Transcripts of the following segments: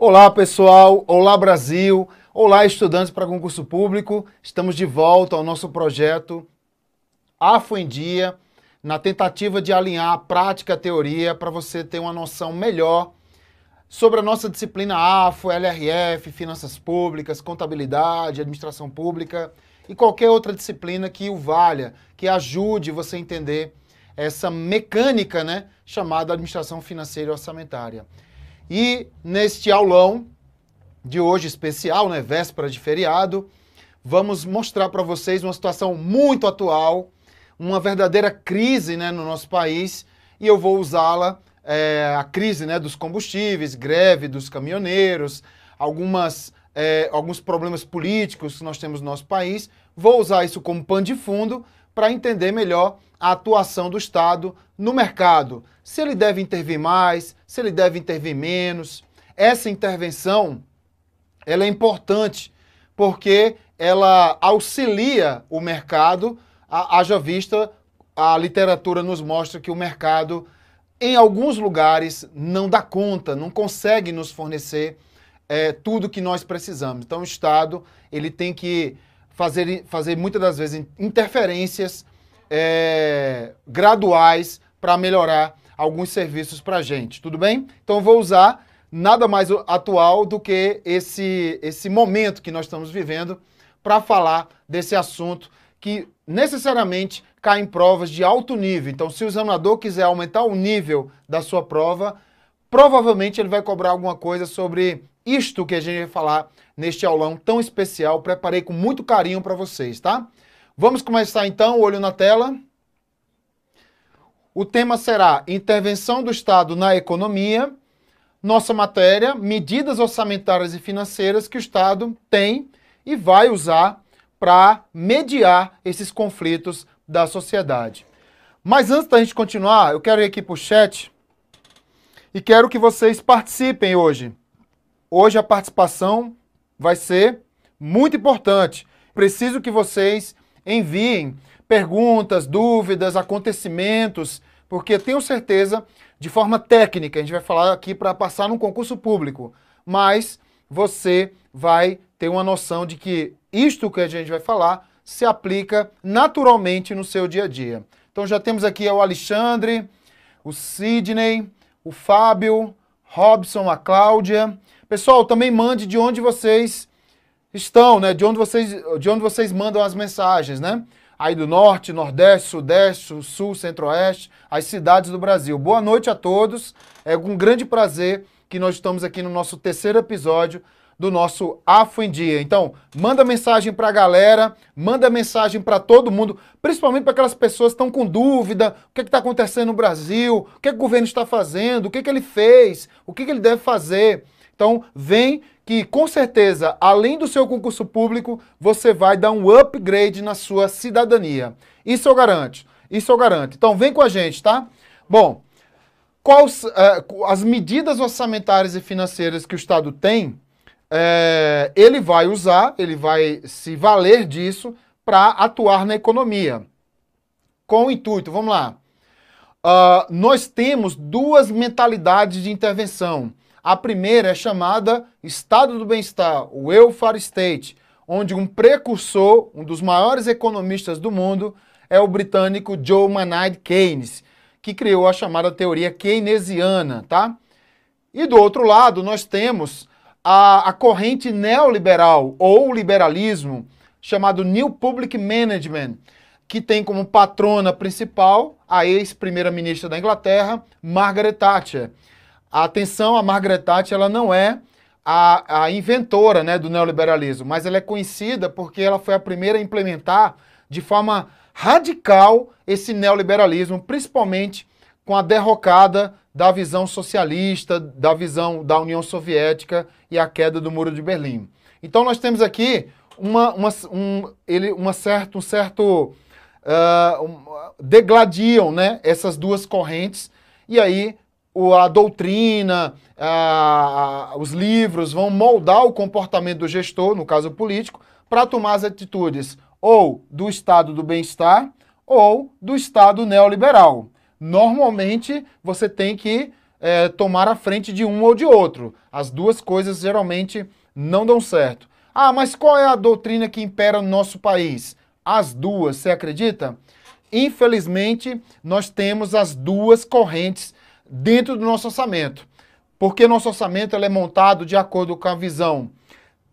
Olá, pessoal! Olá, Brasil! Olá, estudantes para concurso público! Estamos de volta ao nosso projeto AFO em Dia, na tentativa de alinhar a prática à teoria para você ter uma noção melhor sobre a nossa disciplina AFO, LRF, Finanças Públicas, Contabilidade, Administração Pública e qualquer outra disciplina que o valha, que ajude você a entender essa mecânica né, chamada Administração Financeira e Orçamentária. E neste aulão de hoje especial, né, véspera de feriado, vamos mostrar para vocês uma situação muito atual, uma verdadeira crise né, no nosso país, e eu vou usá-la, é, a crise né, dos combustíveis, greve dos caminhoneiros, algumas, é, alguns problemas políticos que nós temos no nosso país. Vou usar isso como pano de fundo para entender melhor a atuação do Estado no mercado. Se ele deve intervir mais, se ele deve intervir menos. Essa intervenção ela é importante porque ela auxilia o mercado. Haja vista, a literatura nos mostra que o mercado, em alguns lugares, não dá conta, não consegue nos fornecer é, tudo que nós precisamos. Então, o Estado ele tem que fazer, fazer muitas das vezes interferências é, graduais para melhorar alguns serviços para a gente, tudo bem? Então vou usar nada mais atual do que esse, esse momento que nós estamos vivendo para falar desse assunto que necessariamente cai em provas de alto nível. Então, se o examinador quiser aumentar o nível da sua prova, provavelmente ele vai cobrar alguma coisa sobre isto que a gente vai falar neste aulão tão especial. Preparei com muito carinho para vocês, tá? Vamos começar então, olho na tela. O tema será Intervenção do Estado na Economia. Nossa matéria, medidas orçamentárias e financeiras que o Estado tem e vai usar para mediar esses conflitos da sociedade. Mas antes da gente continuar, eu quero ir aqui para o chat e quero que vocês participem hoje. Hoje a participação vai ser muito importante. Preciso que vocês enviem perguntas, dúvidas, acontecimentos, porque tenho certeza, de forma técnica, a gente vai falar aqui para passar num concurso público, mas você vai ter uma noção de que isto que a gente vai falar se aplica naturalmente no seu dia a dia. Então já temos aqui o Alexandre, o Sidney, o Fábio, Robson, a Cláudia. Pessoal, também mande de onde vocês estão, né? De onde vocês, de onde vocês mandam as mensagens, né? Aí do norte, nordeste, sudeste, sul, centro-oeste, as cidades do Brasil. Boa noite a todos. É um grande prazer que nós estamos aqui no nosso terceiro episódio do nosso Afo em Dia. Então, manda mensagem para a galera, manda mensagem para todo mundo, principalmente para aquelas pessoas que estão com dúvida, o que é está acontecendo no Brasil, o que, é que o governo está fazendo, o que, é que ele fez, o que, é que ele deve fazer. Então, vem que com certeza, além do seu concurso público, você vai dar um upgrade na sua cidadania. Isso eu garanto. Isso eu garanto. Então vem com a gente, tá? Bom, quais é, as medidas orçamentárias e financeiras que o Estado tem, é, ele vai usar, ele vai se valer disso para atuar na economia. Com o intuito, vamos lá. Uh, nós temos duas mentalidades de intervenção. A primeira é chamada Estado do Bem-Estar, o Welfare State, onde um precursor, um dos maiores economistas do mundo, é o britânico Joe Maynard Keynes, que criou a chamada teoria keynesiana, tá? E do outro lado, nós temos a, a corrente neoliberal ou liberalismo, chamado New Public Management, que tem como patrona principal a ex-primeira-ministra da Inglaterra, Margaret Thatcher. A atenção, a Margaret Thatcher, ela não é a, a inventora né, do neoliberalismo, mas ela é conhecida porque ela foi a primeira a implementar de forma radical esse neoliberalismo, principalmente com a derrocada da visão socialista, da visão da União Soviética e a queda do Muro de Berlim. Então nós temos aqui uma, uma, um, ele, uma certo, um certo uh, um, degladiam né, essas duas correntes e aí o, a doutrina, a, a, os livros vão moldar o comportamento do gestor, no caso político, para tomar as atitudes ou do estado do bem-estar ou do estado neoliberal. Normalmente você tem que é, tomar a frente de um ou de outro. As duas coisas geralmente não dão certo. Ah, mas qual é a doutrina que impera no nosso país? As duas, você acredita? Infelizmente, nós temos as duas correntes dentro do nosso orçamento. Porque nosso orçamento é montado de acordo com a visão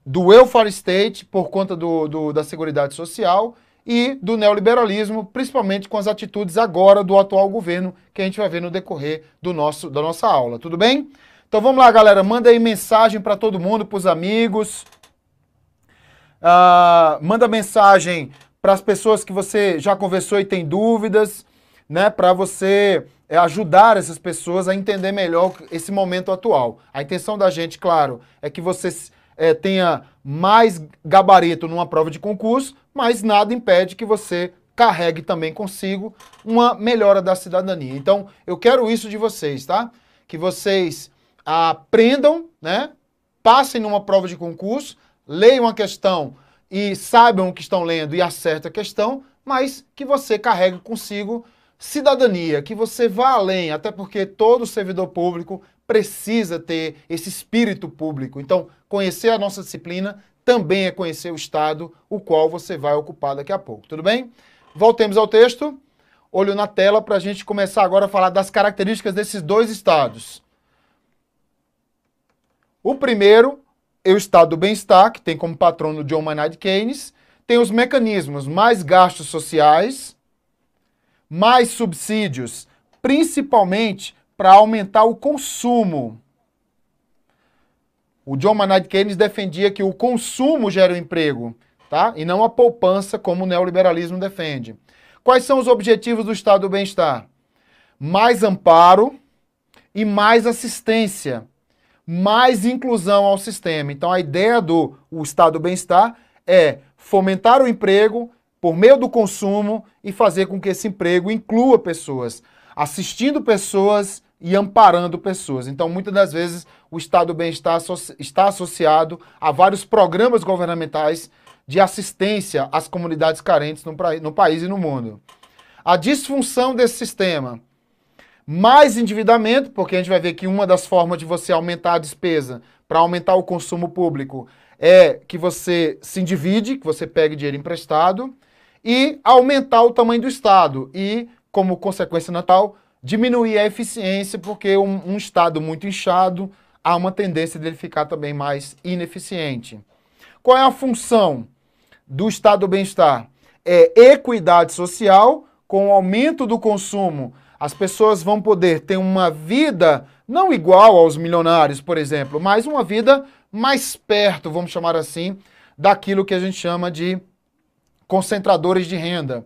do welfare state, por conta do, do, da Seguridade Social, e do neoliberalismo, principalmente com as atitudes agora do atual governo, que a gente vai ver no decorrer do nosso, da nossa aula. Tudo bem? Então vamos lá, galera. Manda aí mensagem para todo mundo, para os amigos. Uh, manda mensagem para as pessoas que você já conversou e tem dúvidas, né? Para você é ajudar essas pessoas a entender melhor esse momento atual. A intenção da gente, claro, é que você é, tenha mais gabarito numa prova de concurso, mas nada impede que você carregue também consigo uma melhora da cidadania. Então, eu quero isso de vocês, tá? Que vocês aprendam, né? Passem numa prova de concurso, leiam a questão e saibam o que estão lendo e acertem a questão, mas que você carregue consigo cidadania, que você vá além, até porque todo servidor público precisa ter esse espírito público. Então, conhecer a nossa disciplina também é conhecer o Estado, o qual você vai ocupar daqui a pouco. Tudo bem? Voltemos ao texto. Olho na tela para a gente começar agora a falar das características desses dois estados. O primeiro é o estado do bem-estar, que tem como patrono John Maynard Keynes, tem os mecanismos mais gastos sociais, mais subsídios, principalmente para aumentar o consumo. O John Maynard Keynes defendia que o consumo gera o emprego, tá? E não a poupança, como o neoliberalismo defende. Quais são os objetivos do Estado do Bem-Estar? Mais amparo e mais assistência, mais inclusão ao sistema. Então a ideia do o Estado do Bem-Estar é fomentar o emprego, por meio do consumo e fazer com que esse emprego inclua pessoas, assistindo pessoas e amparando pessoas. Então, muitas das vezes, o Estado do Bem-Estar está associado a vários programas governamentais de assistência às comunidades carentes no, país e no mundo. A disfunção desse sistema, mais endividamento, porque a gente vai ver que uma das formas de você aumentar a despesa para aumentar o consumo público é que você se endivide, que você pegue dinheiro emprestado e aumentar o tamanho do Estado e, como consequência natal, diminuir a eficiência, porque um, um Estado muito inchado há uma tendência dele ficar também mais ineficiente. Qual é a função do Estado do bem-estar? É equidade social, com o aumento do consumo, as pessoas vão poder ter uma vida não igual aos milionários, por exemplo, mas uma vida mais perto, vamos chamar assim, daquilo que a gente chama de concentradores de renda.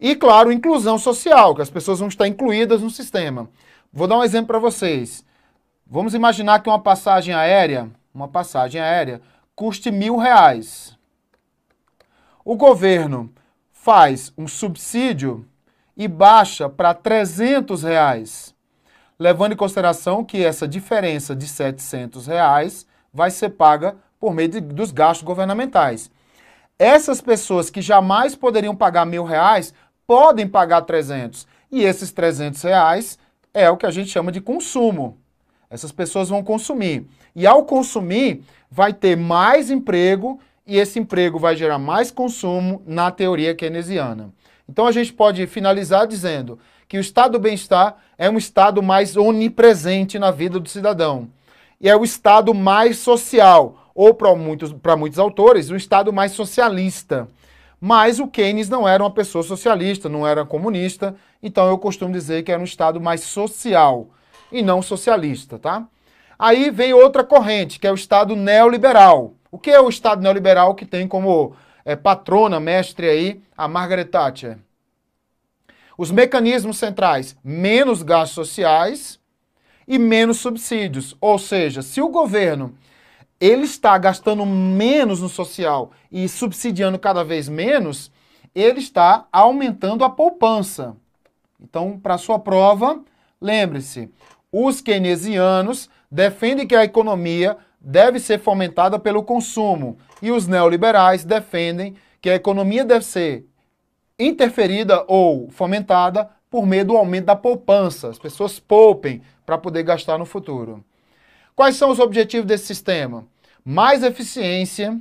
E, claro, inclusão social, que as pessoas vão estar incluídas no sistema. Vou dar um exemplo para vocês. Vamos imaginar que uma passagem aérea, uma passagem aérea, custe mil reais. O governo faz um subsídio e baixa para 300 reais, levando em consideração que essa diferença de 700 reais vai ser paga por meio de, dos gastos governamentais. Essas pessoas que jamais poderiam pagar mil reais podem pagar 300. E esses 300 reais é o que a gente chama de consumo. Essas pessoas vão consumir. E ao consumir, vai ter mais emprego e esse emprego vai gerar mais consumo na teoria keynesiana. Então a gente pode finalizar dizendo que o estado do bem-estar é um estado mais onipresente na vida do cidadão. E é o estado mais social, ou para muitos, muitos autores, um Estado mais socialista. Mas o Keynes não era uma pessoa socialista, não era comunista, então eu costumo dizer que era um Estado mais social e não socialista, tá? Aí vem outra corrente, que é o Estado neoliberal. O que é o Estado neoliberal que tem como é, patrona, mestre aí, a Margaret Thatcher? Os mecanismos centrais, menos gastos sociais e menos subsídios. Ou seja, se o governo ele está gastando menos no social e subsidiando cada vez menos, ele está aumentando a poupança. Então, para sua prova, lembre-se, os keynesianos defendem que a economia deve ser fomentada pelo consumo e os neoliberais defendem que a economia deve ser interferida ou fomentada por meio do aumento da poupança. As pessoas poupem para poder gastar no futuro. Quais são os objetivos desse sistema? mais eficiência,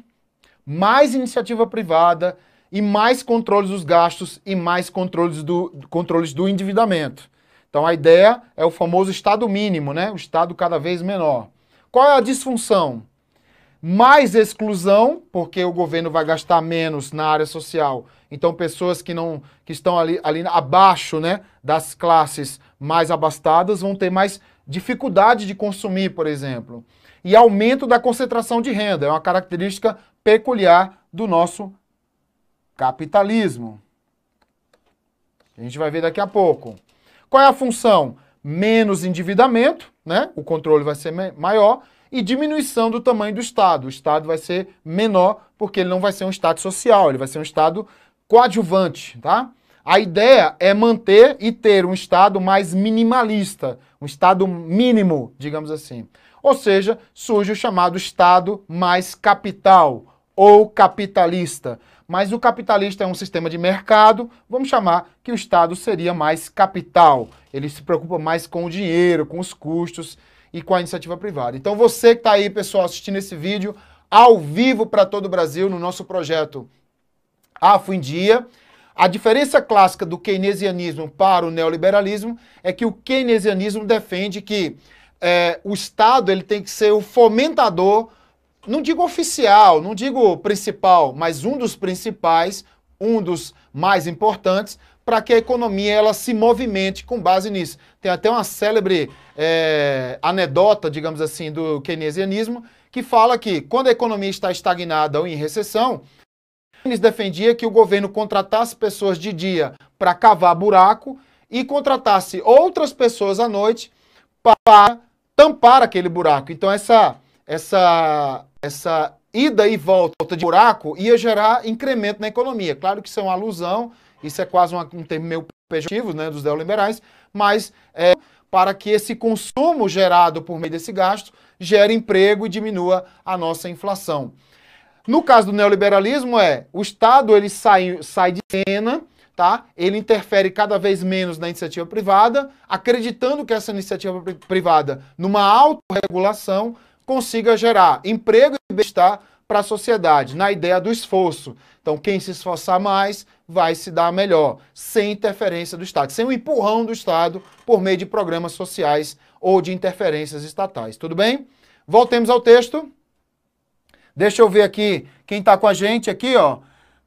mais iniciativa privada e mais controles dos gastos e mais controles do, controles do endividamento. Então a ideia é o famoso Estado mínimo, né? o Estado cada vez menor. Qual é a disfunção? mais exclusão, porque o governo vai gastar menos na área social. Então, pessoas que não que estão ali, ali abaixo né, das classes mais abastadas vão ter mais dificuldade de consumir, por exemplo e aumento da concentração de renda. É uma característica peculiar do nosso capitalismo. A gente vai ver daqui a pouco. Qual é a função? Menos endividamento, né? O controle vai ser maior e diminuição do tamanho do Estado. O Estado vai ser menor porque ele não vai ser um Estado social, ele vai ser um Estado coadjuvante, tá? A ideia é manter e ter um Estado mais minimalista, um Estado mínimo, digamos assim. Ou seja, surge o chamado Estado mais capital ou capitalista. Mas o capitalista é um sistema de mercado, vamos chamar que o Estado seria mais capital. Ele se preocupa mais com o dinheiro, com os custos e com a iniciativa privada. Então você que está aí, pessoal, assistindo esse vídeo ao vivo para todo o Brasil no nosso projeto AFO em Dia, a diferença clássica do keynesianismo para o neoliberalismo é que o keynesianismo defende que é, o Estado ele tem que ser o fomentador, não digo oficial, não digo principal, mas um dos principais, um dos mais importantes, para que a economia ela se movimente com base nisso. Tem até uma célebre é, anedota, digamos assim, do keynesianismo, que fala que quando a economia está estagnada ou em recessão, Keynes defendia que o governo contratasse pessoas de dia para cavar buraco e contratasse outras pessoas à noite para tampar aquele buraco. Então essa essa essa ida e volta de buraco ia gerar incremento na economia. Claro que isso é uma alusão, isso é quase uma, um termo meio pejorativo né, dos neoliberais, mas é, para que esse consumo gerado por meio desse gasto gere emprego e diminua a nossa inflação. No caso do neoliberalismo é, o Estado ele sai, sai de cena tá? Ele interfere cada vez menos na iniciativa privada, acreditando que essa iniciativa privada, numa autorregulação, consiga gerar emprego e bem-estar para a sociedade, na ideia do esforço. Então, quem se esforçar mais vai se dar melhor, sem interferência do Estado, sem o um empurrão do Estado por meio de programas sociais ou de interferências estatais. Tudo bem? Voltemos ao texto. Deixa eu ver aqui quem está com a gente aqui, ó.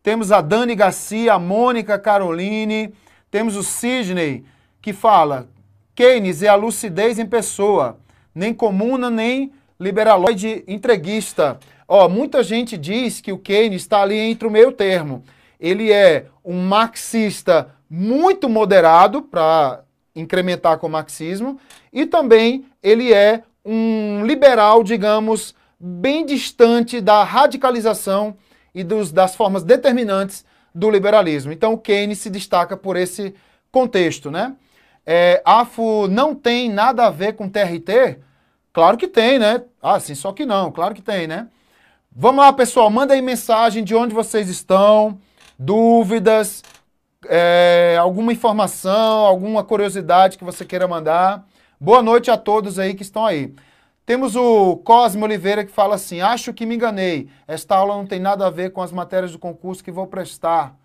Temos a Dani Garcia, a Mônica Caroline, temos o Sidney, que fala: Keynes é a lucidez em pessoa, nem comuna, nem liberaloide entreguista. Ó, muita gente diz que o Keynes está ali entre o meio termo. Ele é um marxista muito moderado para incrementar com o marxismo e também ele é um liberal, digamos, bem distante da radicalização e dos, das formas determinantes do liberalismo. Então, Keynes se destaca por esse contexto, né? É, AFO não tem nada a ver com TRT? Claro que tem, né? Ah, sim, só que não, claro que tem, né? Vamos lá, pessoal, manda aí mensagem de onde vocês estão, dúvidas, é, alguma informação, alguma curiosidade que você queira mandar. Boa noite a todos aí que estão aí. Temos o Cosme Oliveira que fala assim: acho que me enganei. Esta aula não tem nada a ver com as matérias do concurso que vou prestar.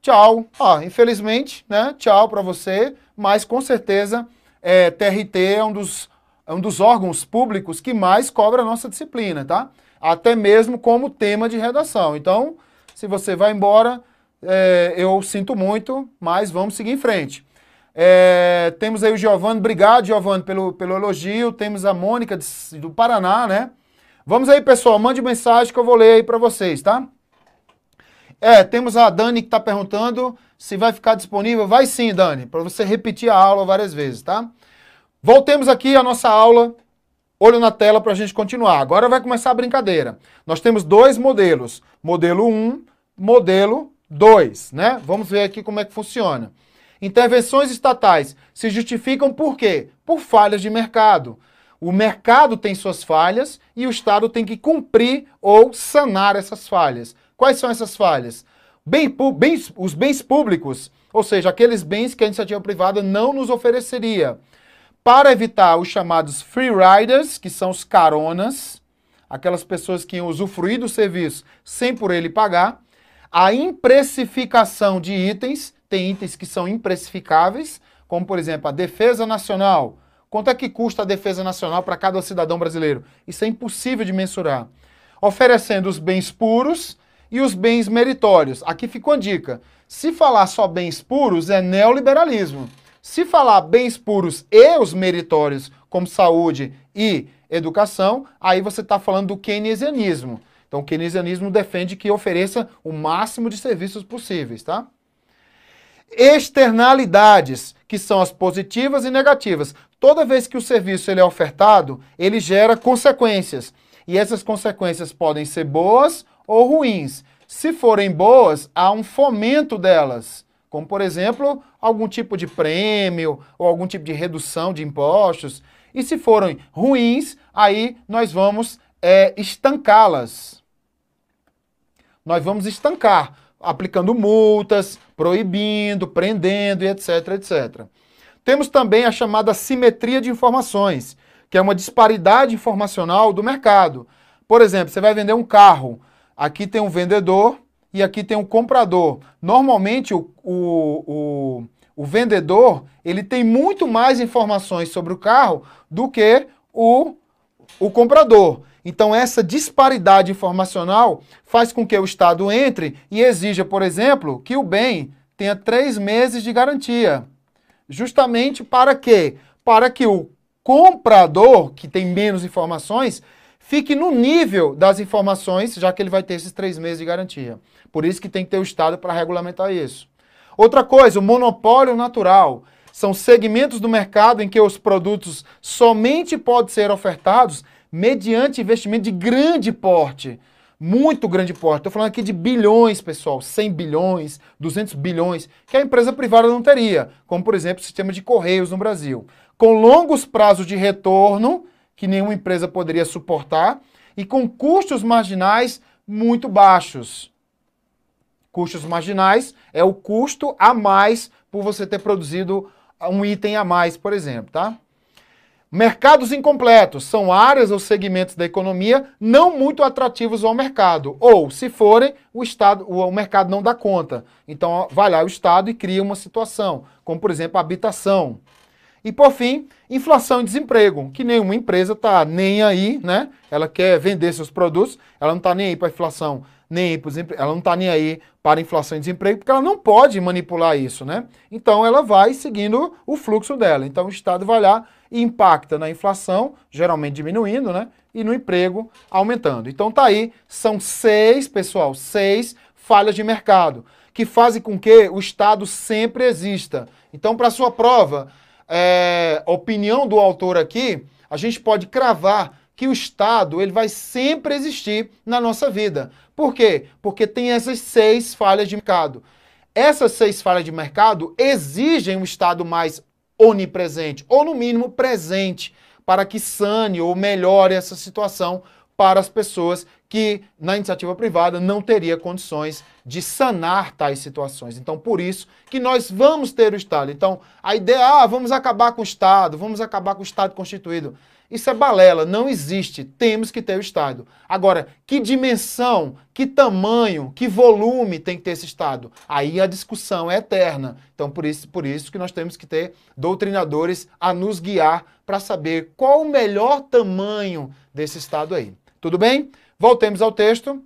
Tchau. infelizmente, né? Tchau para você, mas com certeza é, TRT é um, dos, é um dos órgãos públicos que mais cobra a nossa disciplina, tá? Até mesmo como tema de redação. Então, se você vai embora, é, eu sinto muito, mas vamos seguir em frente. É, temos aí o Giovanni, obrigado, Giovanni, pelo, pelo elogio. Temos a Mônica de, do Paraná, né? Vamos aí, pessoal, mande mensagem que eu vou ler aí para vocês, tá? É, temos a Dani que está perguntando se vai ficar disponível. Vai sim, Dani, para você repetir a aula várias vezes, tá? Voltemos aqui à nossa aula. Olho na tela para a gente continuar. Agora vai começar a brincadeira. Nós temos dois modelos: modelo 1, modelo 2, né? Vamos ver aqui como é que funciona. Intervenções estatais se justificam por quê? Por falhas de mercado. O mercado tem suas falhas e o Estado tem que cumprir ou sanar essas falhas. Quais são essas falhas? Bem, bens, os bens públicos, ou seja, aqueles bens que a iniciativa privada não nos ofereceria. Para evitar os chamados free riders, que são os caronas, aquelas pessoas que iam usufruir do serviço sem por ele pagar, a imprecificação de itens, tem itens que são imprecificáveis, como por exemplo a defesa nacional. Quanto é que custa a defesa nacional para cada cidadão brasileiro? Isso é impossível de mensurar. Oferecendo os bens puros e os bens meritórios. Aqui ficou a dica. Se falar só bens puros é neoliberalismo. Se falar bens puros e os meritórios, como saúde e educação, aí você está falando do keynesianismo. Então, o keynesianismo defende que ofereça o máximo de serviços possíveis, tá? externalidades, que são as positivas e negativas. Toda vez que o serviço ele é ofertado, ele gera consequências. E essas consequências podem ser boas ou ruins. Se forem boas, há um fomento delas, como por exemplo, algum tipo de prêmio ou algum tipo de redução de impostos. E se forem ruins, aí nós vamos é, estancá-las. Nós vamos estancar aplicando multas, proibindo, prendendo e etc, etc. Temos também a chamada simetria de informações, que é uma disparidade informacional do mercado. Por exemplo, você vai vender um carro, aqui tem um vendedor e aqui tem um comprador. Normalmente o, o, o, o vendedor ele tem muito mais informações sobre o carro do que o, o comprador. Então, essa disparidade informacional faz com que o Estado entre e exija, por exemplo, que o bem tenha três meses de garantia. Justamente para quê? Para que o comprador, que tem menos informações, fique no nível das informações, já que ele vai ter esses três meses de garantia. Por isso que tem que ter o Estado para regulamentar isso. Outra coisa, o monopólio natural. São segmentos do mercado em que os produtos somente podem ser ofertados mediante investimento de grande porte. Muito grande porte. Estou falando aqui de bilhões, pessoal. 100 bilhões, 200 bilhões, que a empresa privada não teria. Como, por exemplo, o sistema de correios no Brasil. Com longos prazos de retorno, que nenhuma empresa poderia suportar, e com custos marginais muito baixos. Custos marginais é o custo a mais por você ter produzido um item a mais, por exemplo, tá? Mercados incompletos são áreas ou segmentos da economia não muito atrativos ao mercado, ou, se forem, o, estado, o, mercado não dá conta. Então, vai lá o Estado e cria uma situação, como, por exemplo, a habitação. E, por fim, inflação e desemprego, que nenhuma empresa está nem aí, né? Ela quer vender seus produtos, ela não está nem aí para a inflação nem para ela não está nem aí para inflação e desemprego, porque ela não pode manipular isso, né? Então ela vai seguindo o fluxo dela. Então o Estado vai lá e impacta na inflação, geralmente diminuindo, né? E no emprego aumentando. Então tá aí, são seis, pessoal, seis falhas de mercado que fazem com que o Estado sempre exista. Então, para sua prova, é, opinião do autor aqui, a gente pode cravar que o Estado ele vai sempre existir na nossa vida. Por quê? Porque tem essas seis falhas de mercado. Essas seis falhas de mercado exigem um Estado mais onipresente, ou no mínimo presente, para que sane ou melhore essa situação para as pessoas que na iniciativa privada não teria condições de sanar tais situações. Então, por isso que nós vamos ter o Estado. Então, a ideia, ah, vamos acabar com o Estado, vamos acabar com o Estado constituído. Isso é balela, não existe. Temos que ter o Estado. Agora, que dimensão, que tamanho, que volume tem que ter esse Estado? Aí a discussão é eterna. Então, por isso, por isso que nós temos que ter doutrinadores a nos guiar para saber qual o melhor tamanho desse Estado aí. Tudo bem? Voltemos ao texto.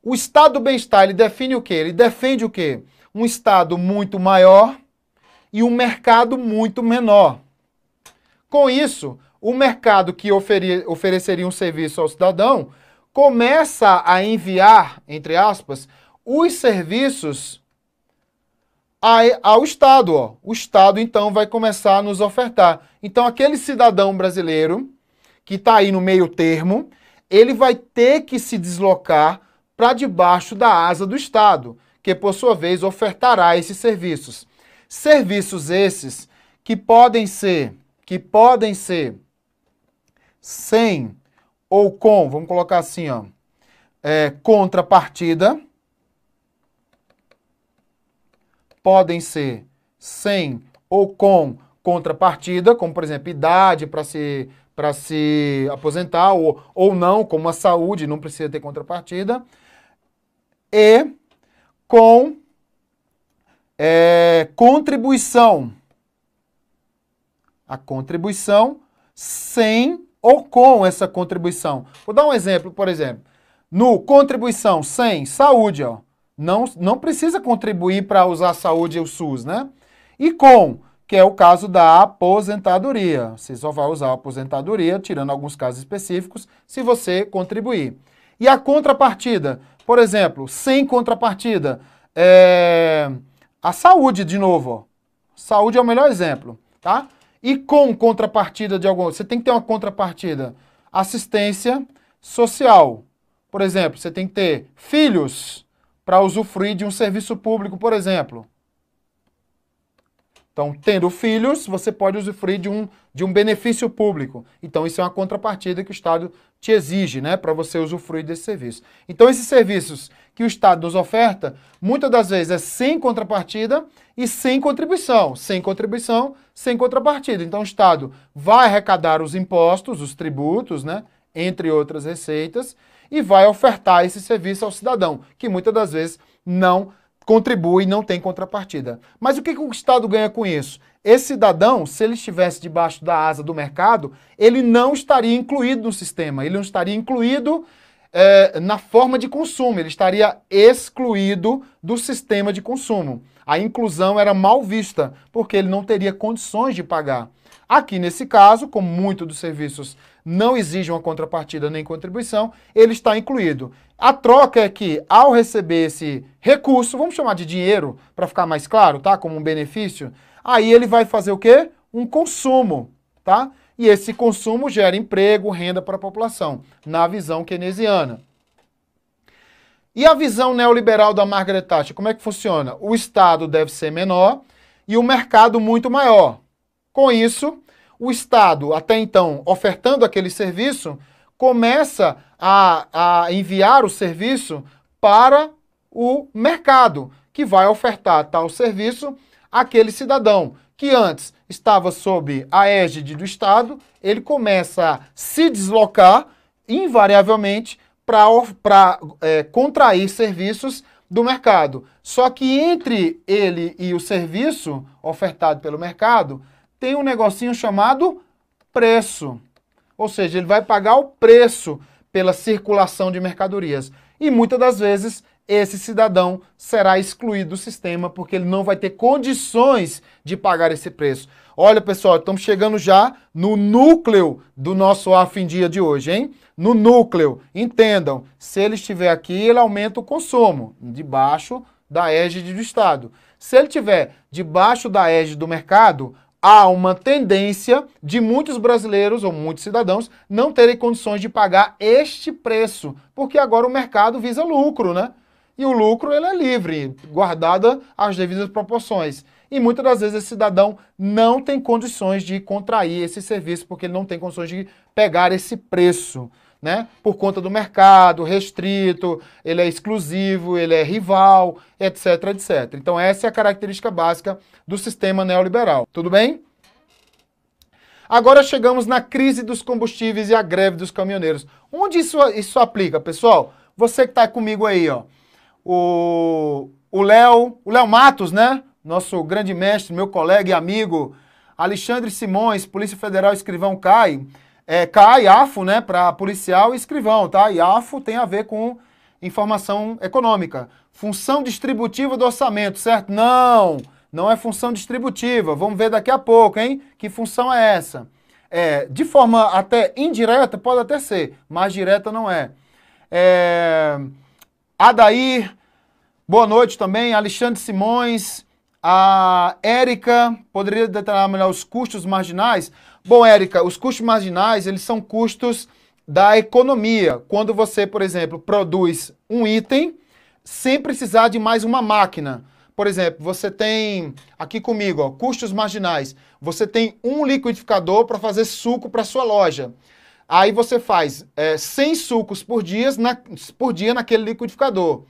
O Estado do bem-estar, ele define o quê? Ele defende o quê? Um Estado muito maior e um mercado muito menor. Com isso, o mercado que ofereceria um serviço ao cidadão começa a enviar, entre aspas, os serviços ao Estado. Ó. O Estado, então, vai começar a nos ofertar. Então, aquele cidadão brasileiro que está aí no meio termo, ele vai ter que se deslocar para debaixo da asa do Estado, que, por sua vez, ofertará esses serviços. Serviços esses que podem ser que podem ser sem ou com, vamos colocar assim, ó, é, contrapartida, podem ser sem ou com contrapartida, como por exemplo, idade para se, se aposentar ou, ou não, como a saúde, não precisa ter contrapartida, e com é, contribuição a contribuição sem ou com essa contribuição. Vou dar um exemplo, por exemplo. No contribuição sem saúde, ó, não, não precisa contribuir para usar a saúde e o SUS, né? E com, que é o caso da aposentadoria. Você só vai usar a aposentadoria, tirando alguns casos específicos, se você contribuir. E a contrapartida, por exemplo, sem contrapartida, é... a saúde, de novo. Ó. Saúde é o melhor exemplo, tá? E com contrapartida de algum. Você tem que ter uma contrapartida. Assistência social. Por exemplo, você tem que ter filhos para usufruir de um serviço público, por exemplo. Então, tendo filhos, você pode usufruir de um, de um benefício público. Então, isso é uma contrapartida que o Estado te exige, né, para você usufruir desse serviço. Então, esses serviços que o Estado nos oferta, muitas das vezes é sem contrapartida e sem contribuição. Sem contribuição, sem contrapartida. Então, o Estado vai arrecadar os impostos, os tributos, né, entre outras receitas, e vai ofertar esse serviço ao cidadão, que muitas das vezes não contribui, não tem contrapartida. Mas o que, que o Estado ganha com isso? Esse cidadão, se ele estivesse debaixo da asa do mercado, ele não estaria incluído no sistema, ele não estaria incluído é, na forma de consumo, ele estaria excluído do sistema de consumo. A inclusão era mal vista, porque ele não teria condições de pagar. Aqui, nesse caso, como muitos dos serviços não exigem uma contrapartida nem contribuição, ele está incluído. A troca é que, ao receber esse recurso, vamos chamar de dinheiro, para ficar mais claro, tá? Como um benefício, aí ele vai fazer o quê? Um consumo, tá? E esse consumo gera emprego, renda para a população, na visão keynesiana. E a visão neoliberal da Margaret Thatcher, como é que funciona? O Estado deve ser menor e o mercado muito maior. Com isso, o Estado, até então ofertando aquele serviço, começa a, a enviar o serviço para o mercado, que vai ofertar tal serviço àquele cidadão que antes estava sob a égide do Estado, ele começa a se deslocar, invariavelmente, para é, contrair serviços do mercado. Só que entre ele e o serviço ofertado pelo mercado, tem um negocinho chamado preço. Ou seja, ele vai pagar o preço pela circulação de mercadorias. E muitas das vezes esse cidadão será excluído do sistema porque ele não vai ter condições de pagar esse preço. Olha, pessoal, estamos chegando já no núcleo do nosso AFIM dia de hoje, hein? No núcleo, entendam, se ele estiver aqui, ele aumenta o consumo, debaixo da égide do Estado. Se ele estiver debaixo da égide do mercado, há uma tendência de muitos brasileiros ou muitos cidadãos não terem condições de pagar este preço, porque agora o mercado visa lucro, né? e o lucro ele é livre, guardada as devidas proporções. E muitas das vezes esse cidadão não tem condições de contrair esse serviço porque ele não tem condições de pegar esse preço. Né? Por conta do mercado restrito, ele é exclusivo, ele é rival, etc, etc. Então essa é a característica básica do sistema neoliberal. Tudo bem? Agora chegamos na crise dos combustíveis e a greve dos caminhoneiros. Onde isso, isso aplica, pessoal? Você que está comigo aí, ó o Léo, o Léo Matos, né? Nosso grande mestre, meu colega e amigo, Alexandre Simões, Polícia Federal Escrivão CAI. É, CAI, AFO, né? Para policial e escrivão, tá? E AFO tem a ver com informação econômica. Função distributiva do orçamento, certo? Não! Não é função distributiva. Vamos ver daqui a pouco, hein? Que função é essa? É, de forma até indireta, pode até ser, mas direta não é. É Adair, boa noite também. Alexandre Simões, a Érica, poderia detalhar melhor os custos marginais? Bom, Érica, os custos marginais, eles são custos da economia. Quando você, por exemplo, produz um item sem precisar de mais uma máquina. Por exemplo, você tem aqui comigo, ó, custos marginais. Você tem um liquidificador para fazer suco para sua loja. Aí você faz é, 100 sucos por dia, na, por dia naquele liquidificador.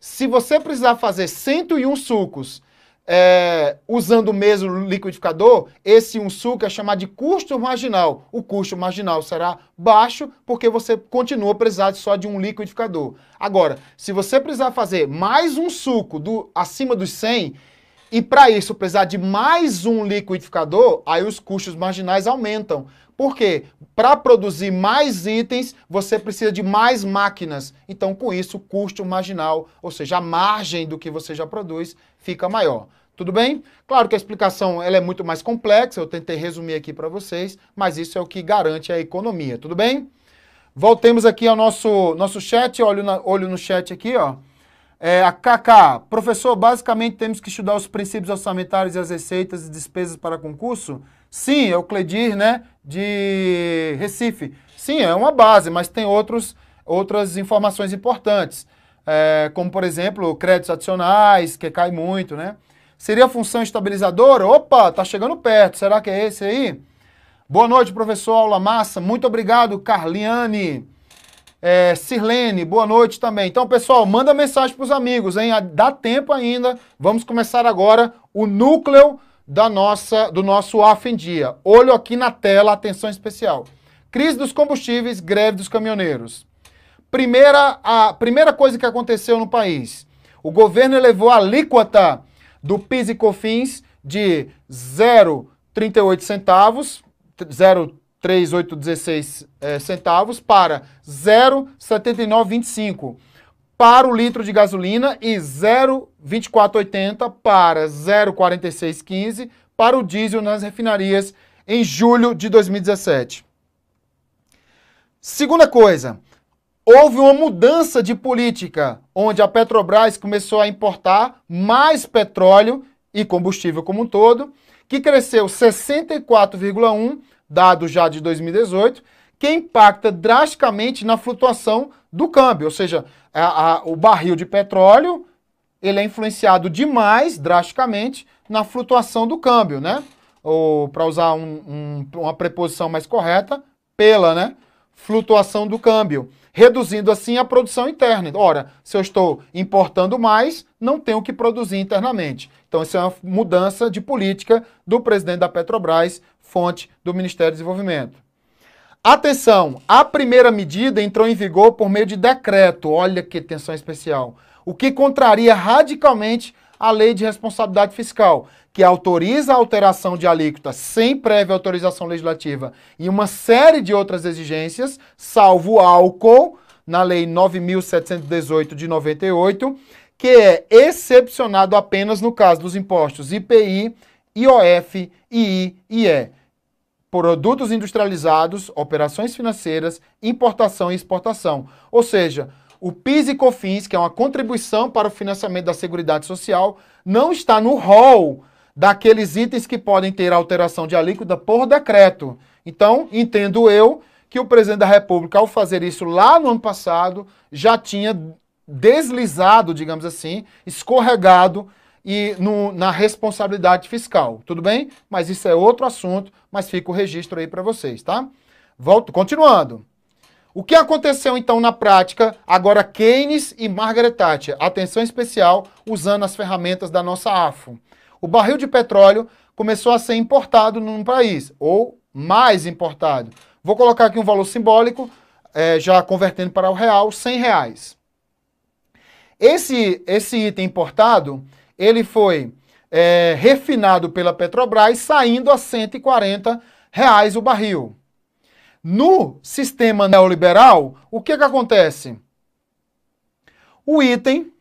Se você precisar fazer 101 sucos é, usando o mesmo liquidificador, esse um suco é chamado de custo marginal. O custo marginal será baixo porque você continua precisando só de um liquidificador. Agora, se você precisar fazer mais um suco do, acima dos 100 e para isso precisar de mais um liquidificador, aí os custos marginais aumentam. Por quê? Para produzir mais itens, você precisa de mais máquinas. Então, com isso, o custo marginal, ou seja, a margem do que você já produz, fica maior. Tudo bem? Claro que a explicação ela é muito mais complexa, eu tentei resumir aqui para vocês, mas isso é o que garante a economia, tudo bem? Voltemos aqui ao nosso, nosso chat, olho, na, olho no chat aqui, ó. É, a KK, professor, basicamente temos que estudar os princípios orçamentários e as receitas e despesas para concurso? Sim, é Cledir, né, de Recife. Sim, é uma base, mas tem outros, outras informações importantes, é, como, por exemplo, créditos adicionais, que cai muito, né? Seria função estabilizadora? Opa, tá chegando perto, será que é esse aí? Boa noite, professor Aula Massa. Muito obrigado, Carliane. É, Sirlene, boa noite também. Então, pessoal, manda mensagem para os amigos, hein? Dá tempo ainda. Vamos começar agora o núcleo da nossa, do nosso AF em dia. Olho aqui na tela, atenção especial. Crise dos combustíveis, greve dos caminhoneiros. Primeira, a primeira coisa que aconteceu no país, o governo elevou a alíquota do PIS e COFINS de 0,38 centavos, 0,3816 é, eh, centavos para 0,7925 para o litro de gasolina e 0,2480 para 0,4615 para o diesel nas refinarias em julho de 2017. Segunda coisa, houve uma mudança de política, onde a Petrobras começou a importar mais petróleo e combustível como um todo, que cresceu 64,1, dado já de 2018, que impacta drasticamente na flutuação do câmbio. Ou seja, a, a, o barril de petróleo ele é influenciado demais, drasticamente, na flutuação do câmbio, né? Ou, para usar um, um, uma preposição mais correta, pela, né? Flutuação do câmbio, reduzindo assim a produção interna. Ora, se eu estou importando mais, não tenho o que produzir internamente. Então, isso é uma mudança de política do presidente da Petrobras, fonte do Ministério do Desenvolvimento. Atenção, a primeira medida entrou em vigor por meio de decreto. Olha que atenção especial. O que contraria radicalmente a Lei de Responsabilidade Fiscal, que autoriza a alteração de alíquota sem prévia autorização legislativa e uma série de outras exigências, salvo álcool, na Lei 9718 de 98, que é excepcionado apenas no caso dos impostos IPI, IOF, II e IE produtos industrializados, operações financeiras, importação e exportação. Ou seja, o PIS e COFINS, que é uma contribuição para o financiamento da Seguridade Social, não está no rol daqueles itens que podem ter alteração de alíquota por decreto. Então, entendo eu que o presidente da República, ao fazer isso lá no ano passado, já tinha deslizado, digamos assim, escorregado e no, na responsabilidade fiscal, tudo bem? Mas isso é outro assunto, mas fica o registro aí para vocês, tá? Volto, continuando. O que aconteceu então na prática, agora Keynes e Margaret Thatcher, atenção especial usando as ferramentas da nossa AFO. O barril de petróleo começou a ser importado num país, ou mais importado. Vou colocar aqui um valor simbólico, é, já convertendo para o real, 100 reais. Esse, esse item importado, ele foi é, refinado pela Petrobras, saindo a 140 reais o barril. No sistema neoliberal, o que, que acontece? O item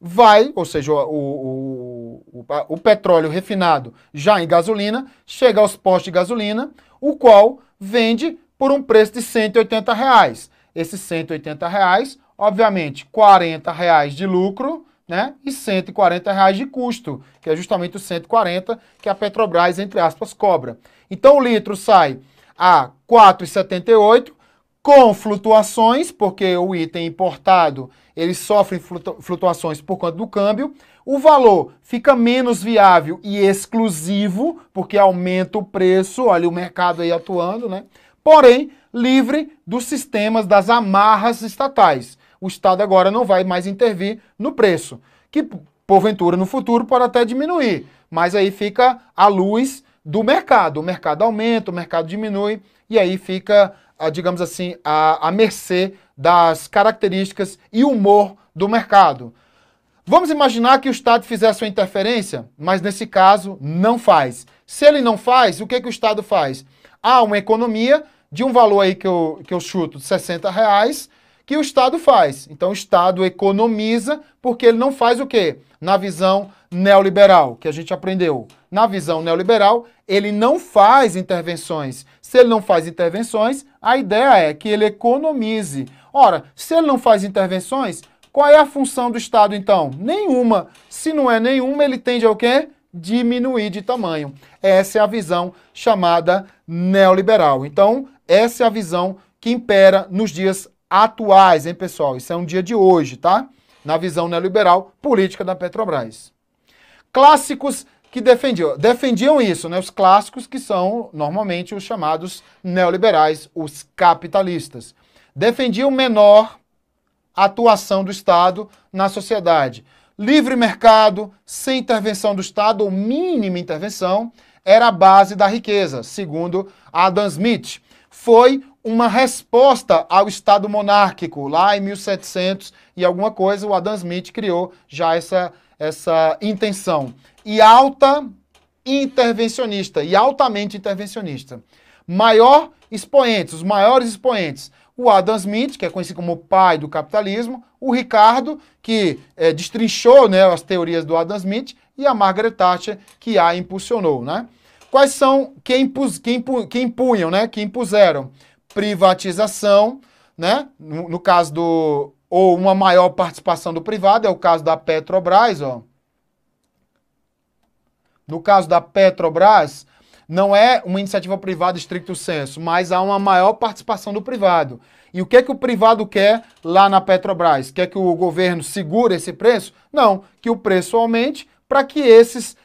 vai, ou seja, o, o, o, o petróleo refinado já em gasolina, chega aos postos de gasolina, o qual vende por um preço de 180 reais. Esses 180 reais, obviamente, 40 reais de lucro, né? E 140 reais de custo, que é justamente os 140 que a Petrobras, entre aspas, cobra. Então o litro sai a 4,78 com flutuações, porque o item importado ele sofre flutuações por conta do câmbio. O valor fica menos viável e exclusivo, porque aumenta o preço, olha o mercado aí atuando, né? Porém, livre dos sistemas das amarras estatais o Estado agora não vai mais intervir no preço, que porventura no futuro pode até diminuir, mas aí fica à luz do mercado. O mercado aumenta, o mercado diminui, e aí fica, ah, digamos assim, à, a mercê das características e humor do mercado. Vamos imaginar que o Estado fizesse uma interferência, mas nesse caso não faz. Se ele não faz, o que, é que o Estado faz? Há uma economia de um valor aí que eu, que eu chuto de 60 reais, que o Estado faz. Então o Estado economiza porque ele não faz o quê? Na visão neoliberal, que a gente aprendeu. Na visão neoliberal, ele não faz intervenções. Se ele não faz intervenções, a ideia é que ele economize. Ora, se ele não faz intervenções, qual é a função do Estado então? Nenhuma. Se não é nenhuma, ele tende a quê? Diminuir de tamanho. Essa é a visão chamada neoliberal. Então, essa é a visão que impera nos dias atuais, hein, pessoal? Isso é um dia de hoje, tá? Na visão neoliberal política da Petrobras. Clássicos que defendiam, defendiam isso, né? Os clássicos que são normalmente os chamados neoliberais, os capitalistas. Defendiam menor atuação do Estado na sociedade. Livre mercado, sem intervenção do Estado ou mínima intervenção, era a base da riqueza, segundo Adam Smith. Foi uma resposta ao Estado monárquico. Lá em 1700 e alguma coisa, o Adam Smith criou já essa, essa intenção. E alta intervencionista, e altamente intervencionista. Maior expoentes, os maiores expoentes. O Adam Smith, que é conhecido como o pai do capitalismo, o Ricardo, que é, destrinchou né, as teorias do Adam Smith, e a Margaret Thatcher, que a impulsionou. Né? Quais são quem impus, quem impu, impunham, né, quem impuseram? privatização, né? No, no caso do ou uma maior participação do privado, é o caso da Petrobras, ó. No caso da Petrobras, não é uma iniciativa privada estricto senso, mas há uma maior participação do privado. E o que é que o privado quer lá na Petrobras? Quer que o governo segure esse preço? Não, que o preço aumente para que esses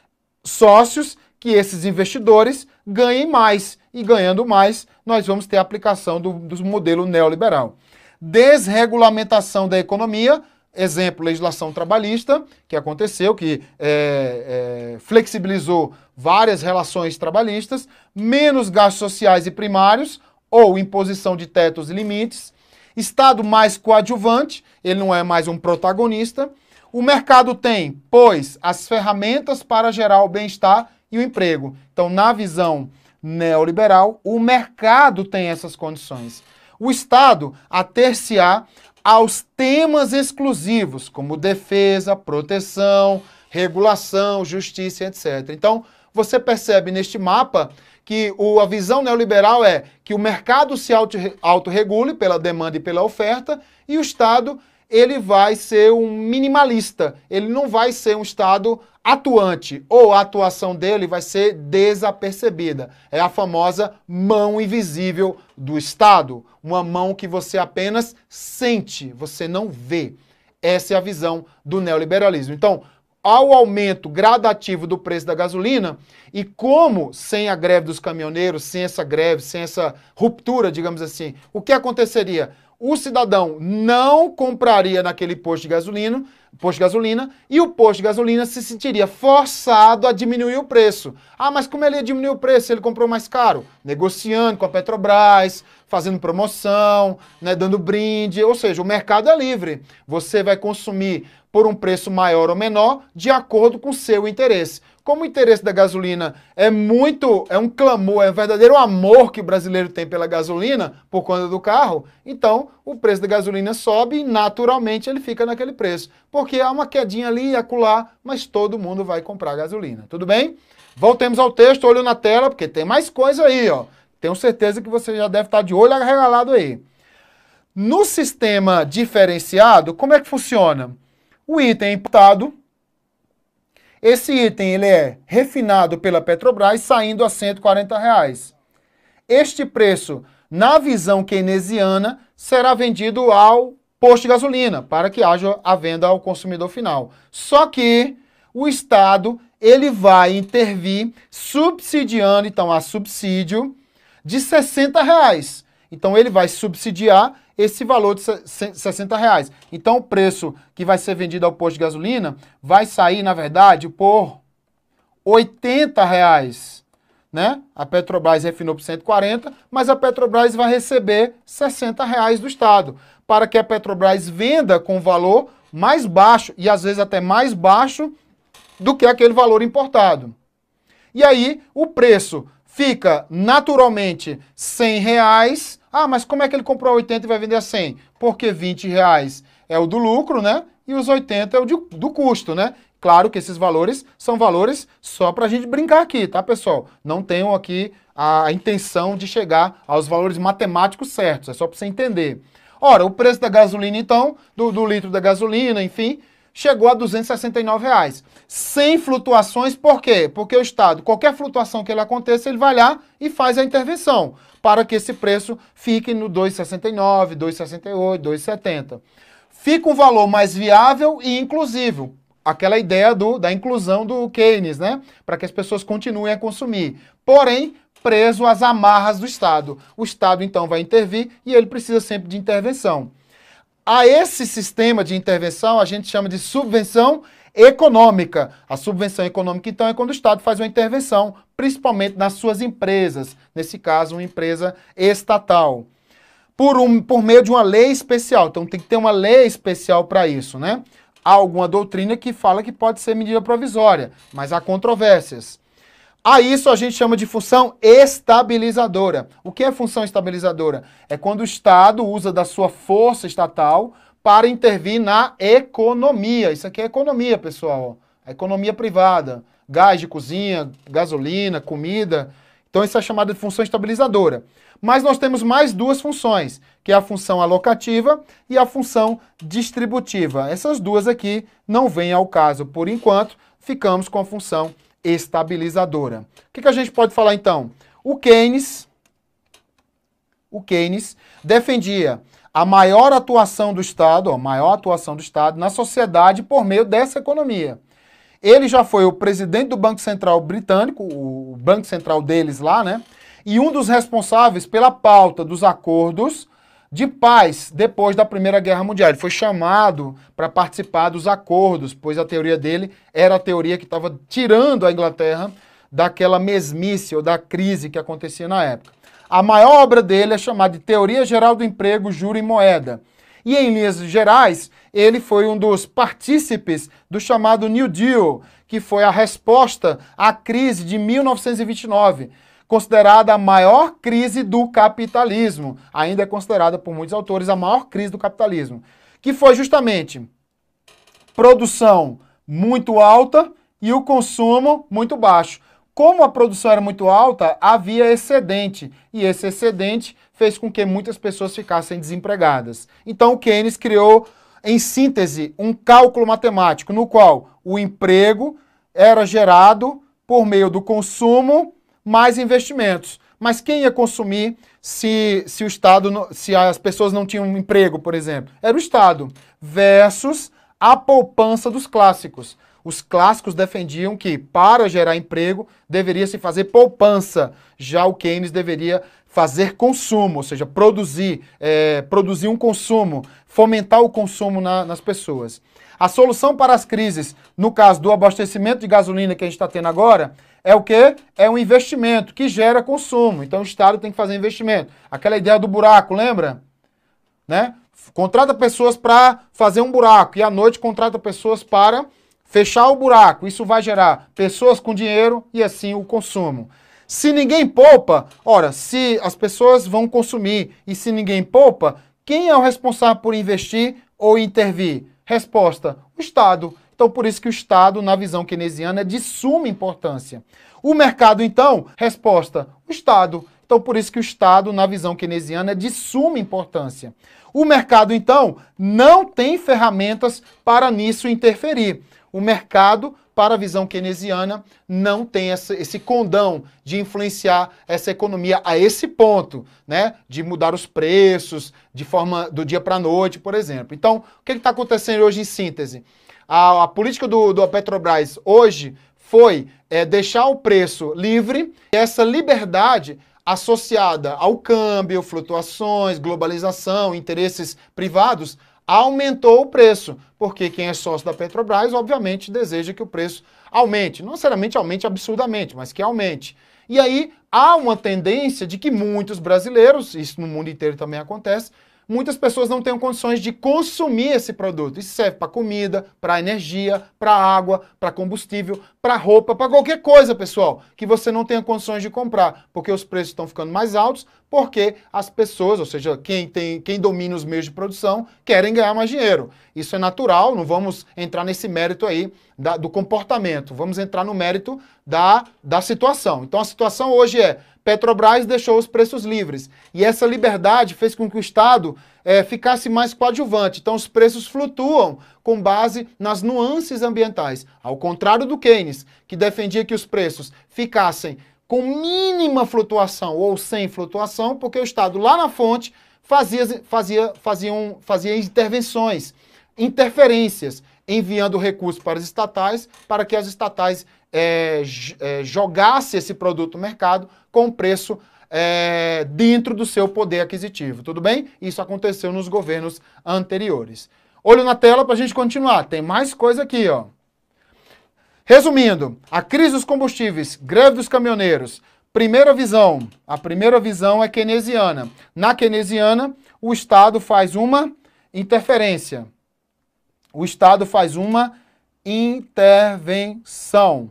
sócios, que esses investidores ganhem mais. E ganhando mais, nós vamos ter a aplicação do, do modelo neoliberal. Desregulamentação da economia, exemplo, legislação trabalhista, que aconteceu, que é, é, flexibilizou várias relações trabalhistas, menos gastos sociais e primários, ou imposição de tetos e limites, Estado mais coadjuvante, ele não é mais um protagonista. O mercado tem, pois, as ferramentas para gerar o bem-estar e o emprego. Então, na visão neoliberal, o mercado tem essas condições. O Estado ater-se-á aos temas exclusivos, como defesa, proteção, regulação, justiça, etc. Então, você percebe neste mapa que o, a visão neoliberal é que o mercado se autorregule pela demanda e pela oferta e o Estado ele vai ser um minimalista, ele não vai ser um Estado atuante, ou a atuação dele vai ser desapercebida. É a famosa mão invisível do Estado, uma mão que você apenas sente, você não vê. Essa é a visão do neoliberalismo. Então, ao aumento gradativo do preço da gasolina e como sem a greve dos caminhoneiros, sem essa greve, sem essa ruptura, digamos assim, o que aconteceria? o cidadão não compraria naquele posto de gasolina, posto de gasolina, e o posto de gasolina se sentiria forçado a diminuir o preço. Ah, mas como ele ia diminuir o preço? Ele comprou mais caro, negociando com a Petrobras, fazendo promoção, né, dando brinde, ou seja, o mercado é livre. Você vai consumir por um preço maior ou menor de acordo com o seu interesse. Como o interesse da gasolina é muito, é um clamor, é um verdadeiro amor que o brasileiro tem pela gasolina por conta do carro, então o preço da gasolina sobe e naturalmente ele fica naquele preço. Porque há uma quedinha ali e acolá, mas todo mundo vai comprar gasolina. Tudo bem? Voltemos ao texto, olho na tela, porque tem mais coisa aí, ó. Tenho certeza que você já deve estar de olho arregalado aí. No sistema diferenciado, como é que funciona? O item imputado esse item ele é refinado pela Petrobras, saindo a 140 reais. Este preço, na visão keynesiana, será vendido ao posto de gasolina, para que haja a venda ao consumidor final. Só que o Estado ele vai intervir subsidiando, então há subsídio de 60 reais. Então ele vai subsidiar esse valor de 60 reais. Então, o preço que vai ser vendido ao posto de gasolina vai sair, na verdade, por 80 reais. Né? A Petrobras refinou por 140, mas a Petrobras vai receber 60 reais do Estado, para que a Petrobras venda com valor mais baixo, e às vezes até mais baixo, do que aquele valor importado. E aí, o preço fica naturalmente 100 reais, ah, mas como é que ele comprou 80 e vai vender a 100? Porque 20 reais é o do lucro, né? E os 80 é o de, do custo, né? Claro que esses valores são valores só para a gente brincar aqui, tá, pessoal? Não tenham aqui a intenção de chegar aos valores matemáticos certos, é só para você entender. Ora, o preço da gasolina, então, do, do litro da gasolina, enfim, chegou a 269 reais. Sem flutuações, por quê? Porque o Estado, qualquer flutuação que ele aconteça, ele vai lá e faz a intervenção para que esse preço fique no 2,69, 2,68, 2,70. Fica um valor mais viável e inclusivo. Aquela ideia do, da inclusão do Keynes, né? Para que as pessoas continuem a consumir. Porém, preso às amarras do Estado. O Estado, então, vai intervir e ele precisa sempre de intervenção. A esse sistema de intervenção a gente chama de subvenção econômica. A subvenção econômica, então, é quando o Estado faz uma intervenção, principalmente nas suas empresas, nesse caso, uma empresa estatal. Por, um, por meio de uma lei especial. Então, tem que ter uma lei especial para isso, né? Há alguma doutrina que fala que pode ser medida provisória, mas há controvérsias. A isso a gente chama de função estabilizadora. O que é função estabilizadora? É quando o Estado usa da sua força estatal para intervir na economia. Isso aqui é economia, pessoal. A é economia privada. Gás de cozinha, gasolina, comida. Então, isso é chamada de função estabilizadora. Mas nós temos mais duas funções, que é a função alocativa e a função distributiva. Essas duas aqui não vêm ao caso por enquanto, ficamos com a função estabilizadora. O que, que a gente pode falar então? O Keynes, o Keynes defendia a maior atuação do Estado, a maior atuação do Estado na sociedade por meio dessa economia. Ele já foi o presidente do Banco Central britânico, o Banco Central deles lá, né? E um dos responsáveis pela pauta dos acordos de paz depois da Primeira Guerra Mundial. Ele foi chamado para participar dos acordos, pois a teoria dele era a teoria que estava tirando a Inglaterra daquela mesmice ou da crise que acontecia na época. A maior obra dele é chamada de Teoria Geral do Emprego, Juro e Moeda. E em linhas gerais, ele foi um dos partícipes do chamado New Deal, que foi a resposta à crise de 1929, considerada a maior crise do capitalismo, ainda é considerada por muitos autores a maior crise do capitalismo, que foi justamente produção muito alta e o consumo muito baixo. Como a produção era muito alta, havia excedente, e esse excedente fez com que muitas pessoas ficassem desempregadas. Então, Keynes criou, em síntese, um cálculo matemático no qual o emprego era gerado por meio do consumo mais investimentos. Mas quem ia consumir se, se o Estado, se as pessoas não tinham um emprego, por exemplo? Era o Estado versus a poupança dos clássicos. Os clássicos defendiam que, para gerar emprego, deveria se fazer poupança, já o Keynes deveria fazer consumo, ou seja, produzir, é, produzir um consumo, fomentar o consumo na, nas pessoas. A solução para as crises, no caso do abastecimento de gasolina que a gente está tendo agora, é o que? É um investimento que gera consumo. Então o Estado tem que fazer investimento. Aquela ideia do buraco, lembra? Né? Contrata pessoas para fazer um buraco e à noite contrata pessoas para Fechar o buraco, isso vai gerar pessoas com dinheiro e assim o consumo. Se ninguém poupa, ora, se as pessoas vão consumir e se ninguém poupa, quem é o responsável por investir ou intervir? Resposta: o Estado. Então, por isso que o Estado, na visão keynesiana, é de suma importância. O mercado, então? Resposta: o Estado. Então, por isso que o Estado, na visão keynesiana, é de suma importância. O mercado, então, não tem ferramentas para nisso interferir. O mercado, para a visão keynesiana, não tem essa, esse condão de influenciar essa economia a esse ponto, né? De mudar os preços de forma do dia para a noite, por exemplo. Então, o que é está acontecendo hoje em síntese? A, a política do, do Petrobras hoje foi é, deixar o preço livre e essa liberdade associada ao câmbio, flutuações, globalização, interesses privados, aumentou o preço, porque quem é sócio da Petrobras, obviamente, deseja que o preço aumente. Não necessariamente aumente absurdamente, mas que aumente. E aí há uma tendência de que muitos brasileiros, isso no mundo inteiro também acontece, muitas pessoas não tenham condições de consumir esse produto. Isso serve para comida, para energia, para água, para combustível, para roupa, para qualquer coisa, pessoal, que você não tenha condições de comprar, porque os preços estão ficando mais altos, porque as pessoas, ou seja, quem tem, quem domina os meios de produção, querem ganhar mais dinheiro. Isso é natural, não vamos entrar nesse mérito aí da, do comportamento, vamos entrar no mérito da, da situação. Então a situação hoje é Petrobras deixou os preços livres. E essa liberdade fez com que o Estado é, ficasse mais coadjuvante. Então, os preços flutuam com base nas nuances ambientais. Ao contrário do Keynes, que defendia que os preços ficassem com mínima flutuação ou sem flutuação, porque o Estado, lá na fonte, fazia, fazia, fazia, um, fazia intervenções, interferências, enviando recursos para as estatais, para que as estatais é, é, jogasse esse produto no mercado com preço é, dentro do seu poder aquisitivo, tudo bem? Isso aconteceu nos governos anteriores. Olho na tela para a gente continuar, tem mais coisa aqui, ó. Resumindo, a crise dos combustíveis, greve dos caminhoneiros, primeira visão, a primeira visão é keynesiana. Na keynesiana, o Estado faz uma interferência. O Estado faz uma intervenção.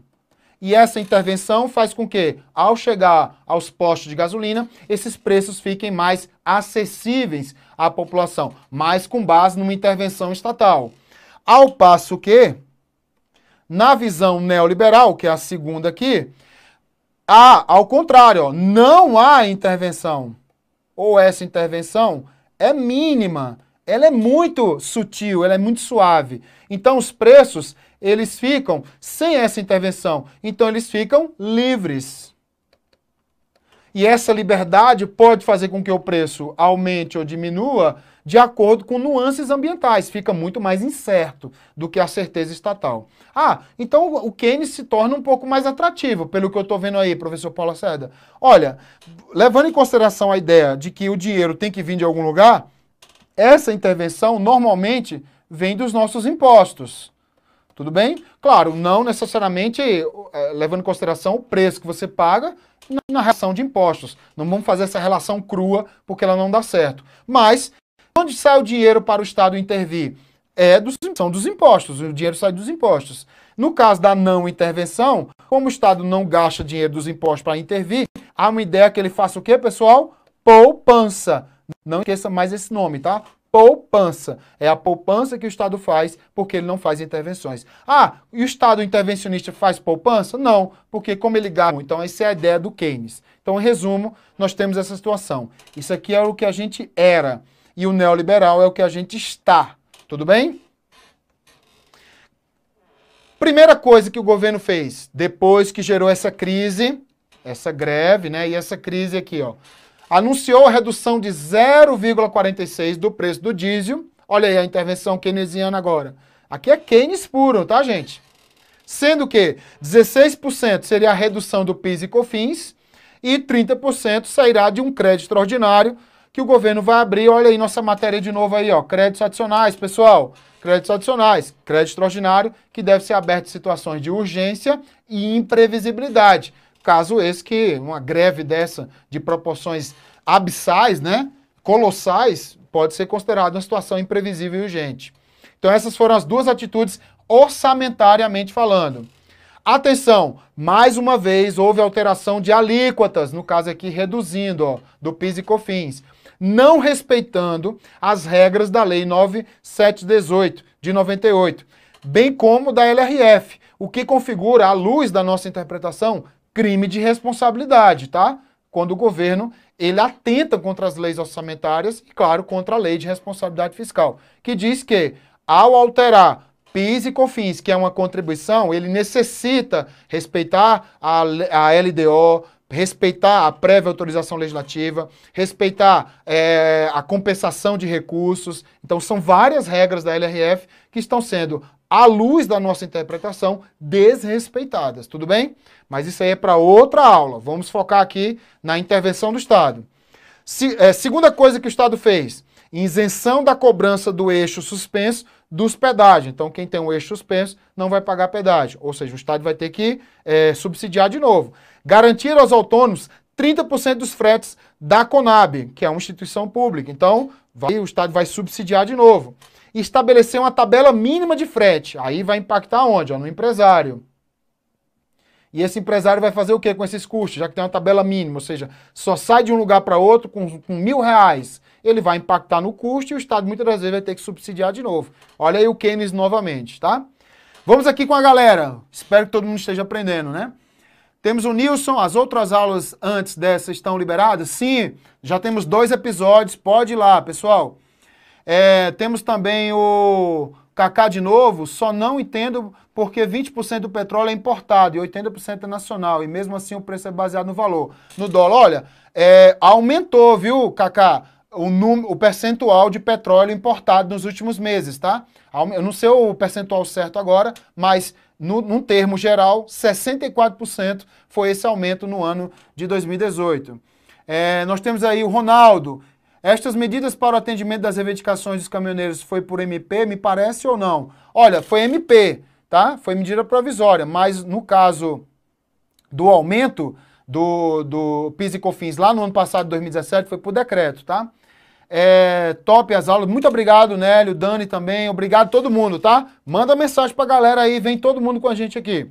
E essa intervenção faz com que, ao chegar aos postos de gasolina, esses preços fiquem mais acessíveis à população, mas com base numa intervenção estatal. Ao passo que, na visão neoliberal, que é a segunda aqui, há, ao contrário, ó, não há intervenção. Ou essa intervenção é mínima, ela é muito sutil, ela é muito suave. Então os preços eles ficam sem essa intervenção. Então, eles ficam livres. E essa liberdade pode fazer com que o preço aumente ou diminua de acordo com nuances ambientais. Fica muito mais incerto do que a certeza estatal. Ah, então o Keynes se torna um pouco mais atrativo, pelo que eu estou vendo aí, professor Paulo Seda. Olha, levando em consideração a ideia de que o dinheiro tem que vir de algum lugar, essa intervenção normalmente vem dos nossos impostos. Tudo bem? Claro, não necessariamente é, levando em consideração o preço que você paga na relação de impostos. Não vamos fazer essa relação crua porque ela não dá certo. Mas, onde sai o dinheiro para o Estado intervir? É dos, são dos impostos, o dinheiro sai dos impostos. No caso da não intervenção, como o Estado não gasta dinheiro dos impostos para intervir, há uma ideia que ele faça o quê, pessoal? Poupança. Não esqueça mais esse nome, tá? poupança. É a poupança que o Estado faz porque ele não faz intervenções. Ah, e o Estado intervencionista faz poupança? Não, porque como ele gasta. Então, essa é a ideia do Keynes. Então, em resumo, nós temos essa situação. Isso aqui é o que a gente era e o neoliberal é o que a gente está. Tudo bem? Primeira coisa que o governo fez depois que gerou essa crise, essa greve, né? E essa crise aqui, ó anunciou a redução de 0,46 do preço do diesel. Olha aí a intervenção keynesiana agora. Aqui é Keynes puro, tá, gente? Sendo que 16% seria a redução do PIS e COFINS e 30% sairá de um crédito ordinário que o governo vai abrir. Olha aí nossa matéria de novo aí, ó, créditos adicionais, pessoal. Créditos adicionais, crédito ordinário que deve ser aberto em situações de urgência e imprevisibilidade. Caso esse que uma greve dessa de proporções abissais, né, colossais, pode ser considerado uma situação imprevisível e urgente. Então essas foram as duas atitudes orçamentariamente falando. Atenção, mais uma vez houve alteração de alíquotas, no caso aqui reduzindo, ó, do PIS e COFINS, não respeitando as regras da Lei 9718 de 98, bem como da LRF, o que configura, à luz da nossa interpretação, crime de responsabilidade, tá? Quando o governo ele atenta contra as leis orçamentárias e, claro, contra a lei de responsabilidade fiscal, que diz que ao alterar PIS e COFINS, que é uma contribuição, ele necessita respeitar a, a LDO, respeitar a prévia autorização legislativa, respeitar é, a compensação de recursos. Então, são várias regras da LRF que estão sendo à luz da nossa interpretação, desrespeitadas, tudo bem? Mas isso aí é para outra aula. Vamos focar aqui na intervenção do Estado. Se, é, segunda coisa que o Estado fez: isenção da cobrança do eixo suspenso dos pedágios. Então, quem tem um eixo suspenso não vai pagar pedágio. Ou seja, o Estado vai ter que é, subsidiar de novo. Garantir aos autônomos 30% dos fretes da Conab, que é uma instituição pública. Então, vai, o Estado vai subsidiar de novo estabelecer uma tabela mínima de frete. Aí vai impactar onde? no empresário. E esse empresário vai fazer o que com esses custos, já que tem uma tabela mínima, ou seja, só sai de um lugar para outro com, com mil reais. Ele vai impactar no custo e o Estado muitas das vezes vai ter que subsidiar de novo. Olha aí o Keynes novamente, tá? Vamos aqui com a galera. Espero que todo mundo esteja aprendendo, né? Temos o Nilson, as outras aulas antes dessa estão liberadas? Sim, já temos dois episódios, pode ir lá, pessoal. É, temos também o Cacá de novo, só não entendo porque 20% do petróleo é importado e 80% é nacional, e mesmo assim o preço é baseado no valor. No dólar, olha, é, aumentou, viu, Cacá, o, o percentual de petróleo importado nos últimos meses, tá? Eu não sei o percentual certo agora, mas no, num termo geral, 64% foi esse aumento no ano de 2018. É, nós temos aí o Ronaldo, estas medidas para o atendimento das reivindicações dos caminhoneiros foi por MP, me parece ou não? Olha, foi MP, tá? Foi medida provisória, mas no caso do aumento do, do PIS e COFINS lá no ano passado, 2017, foi por decreto, tá? É, top as aulas. Muito obrigado, Nélio, Dani também. Obrigado todo mundo, tá? Manda mensagem pra galera aí, vem todo mundo com a gente aqui.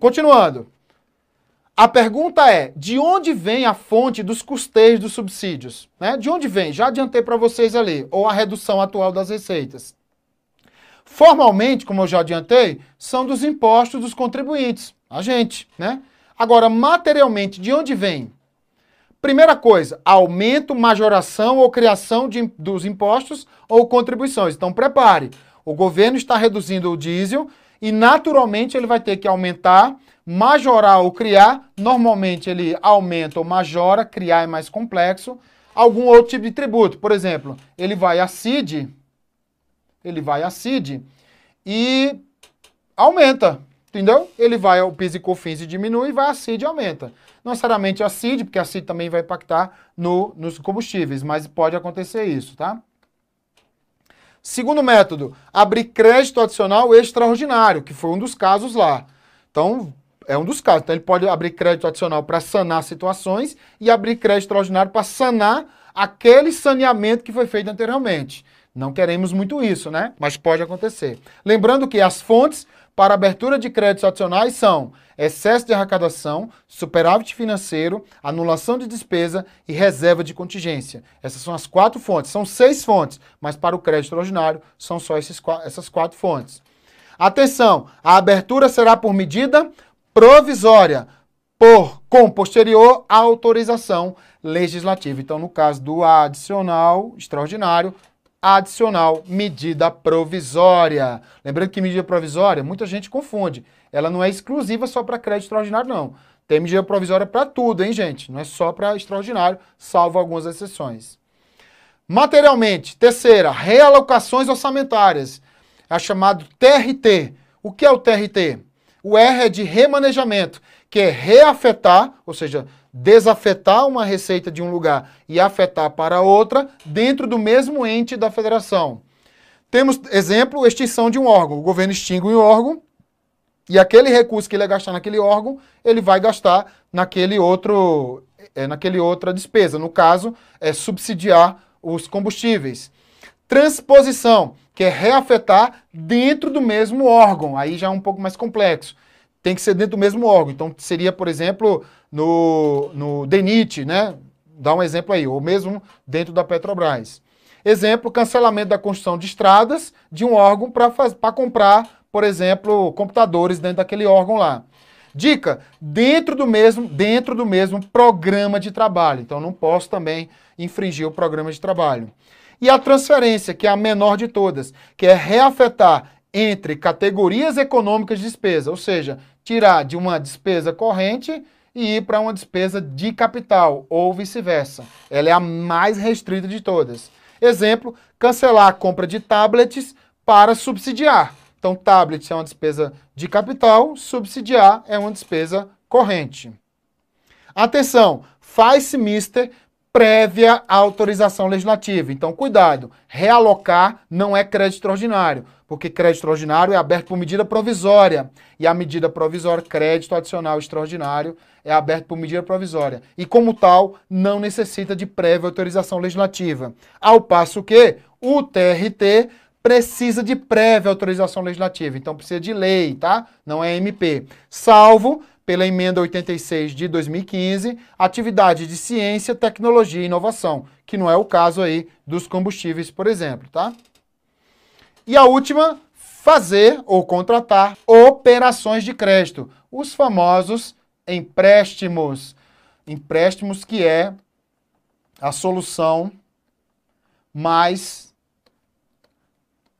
Continuando. A pergunta é, de onde vem a fonte dos custeios dos subsídios? Né? De onde vem? Já adiantei para vocês ali, ou a redução atual das receitas. Formalmente, como eu já adiantei, são dos impostos dos contribuintes, a gente, né? Agora, materialmente, de onde vem? Primeira coisa, aumento, majoração ou criação de, dos impostos ou contribuições. Então, prepare. O governo está reduzindo o diesel e, naturalmente, ele vai ter que aumentar majorar ou criar, normalmente ele aumenta ou majora, criar é mais complexo. Algum outro tipo de tributo, por exemplo, ele vai a CID, ele vai a CID e aumenta, entendeu? Ele vai ao PIS e COFINS e diminui, vai a CID e aumenta. Não necessariamente a CID, porque a CID também vai impactar no, nos combustíveis, mas pode acontecer isso, tá? Segundo método, abrir crédito adicional extraordinário, que foi um dos casos lá. Então, é um dos casos. Então, ele pode abrir crédito adicional para sanar situações e abrir crédito extraordinário para sanar aquele saneamento que foi feito anteriormente. Não queremos muito isso, né? Mas pode acontecer. Lembrando que as fontes para abertura de créditos adicionais são excesso de arrecadação, superávit financeiro, anulação de despesa e reserva de contingência. Essas são as quatro fontes. São seis fontes, mas para o crédito extraordinário são só esses, essas quatro fontes. Atenção, a abertura será por medida provisória por com posterior autorização legislativa. Então, no caso do adicional extraordinário, adicional medida provisória. Lembrando que medida provisória, muita gente confunde. Ela não é exclusiva só para crédito extraordinário, não. Tem medida provisória para tudo, hein, gente? Não é só para extraordinário, salvo algumas exceções. Materialmente, terceira, realocações orçamentárias. É chamado TRT. O que é o TRT? O R é de remanejamento, que é reafetar, ou seja, desafetar uma receita de um lugar e afetar para outra dentro do mesmo ente da federação. Temos, exemplo, extinção de um órgão. O governo extingue um órgão e aquele recurso que ele gastar naquele órgão, ele vai gastar naquele outro, é, naquele outra despesa. No caso, é subsidiar os combustíveis. Transposição que é reafetar dentro do mesmo órgão. Aí já é um pouco mais complexo. Tem que ser dentro do mesmo órgão. Então, seria, por exemplo, no, no DENIT, né? Dá um exemplo aí, ou mesmo dentro da Petrobras. Exemplo, cancelamento da construção de estradas de um órgão para comprar, por exemplo, computadores dentro daquele órgão lá. Dica, dentro do mesmo, dentro do mesmo programa de trabalho. Então não posso também infringir o programa de trabalho. E a transferência, que é a menor de todas, que é reafetar entre categorias econômicas de despesa, ou seja, tirar de uma despesa corrente e ir para uma despesa de capital, ou vice-versa. Ela é a mais restrita de todas. Exemplo, cancelar a compra de tablets para subsidiar. Então, tablet é uma despesa de capital, subsidiar é uma despesa corrente. Atenção, faz-se mister prévia autorização legislativa. Então, cuidado, realocar não é crédito extraordinário, porque crédito extraordinário é aberto por medida provisória, e a medida provisória, crédito adicional extraordinário, é aberto por medida provisória, e como tal, não necessita de prévia autorização legislativa. Ao passo que o TRT precisa de prévia autorização legislativa, então precisa de lei, tá? Não é MP. Salvo pela emenda 86 de 2015, atividade de ciência, tecnologia e inovação, que não é o caso aí dos combustíveis, por exemplo, tá? E a última, fazer ou contratar operações de crédito, os famosos empréstimos. Empréstimos que é a solução mais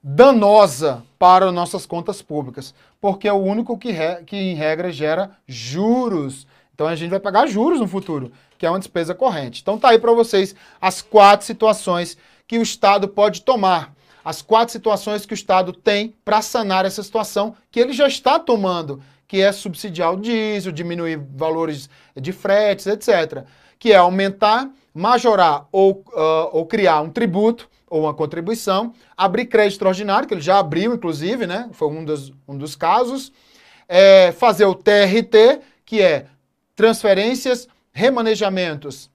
danosa para nossas contas públicas porque é o único que, re, que em regra gera juros. Então a gente vai pagar juros no futuro, que é uma despesa corrente. Então tá aí para vocês as quatro situações que o Estado pode tomar, as quatro situações que o Estado tem para sanar essa situação que ele já está tomando, que é subsidiar o diesel, diminuir valores de fretes, etc. Que é aumentar, majorar ou, uh, ou criar um tributo ou uma contribuição, abrir crédito ordinário, que ele já abriu, inclusive, né? Foi um dos, um dos casos. É, fazer o TRT, que é transferências, remanejamentos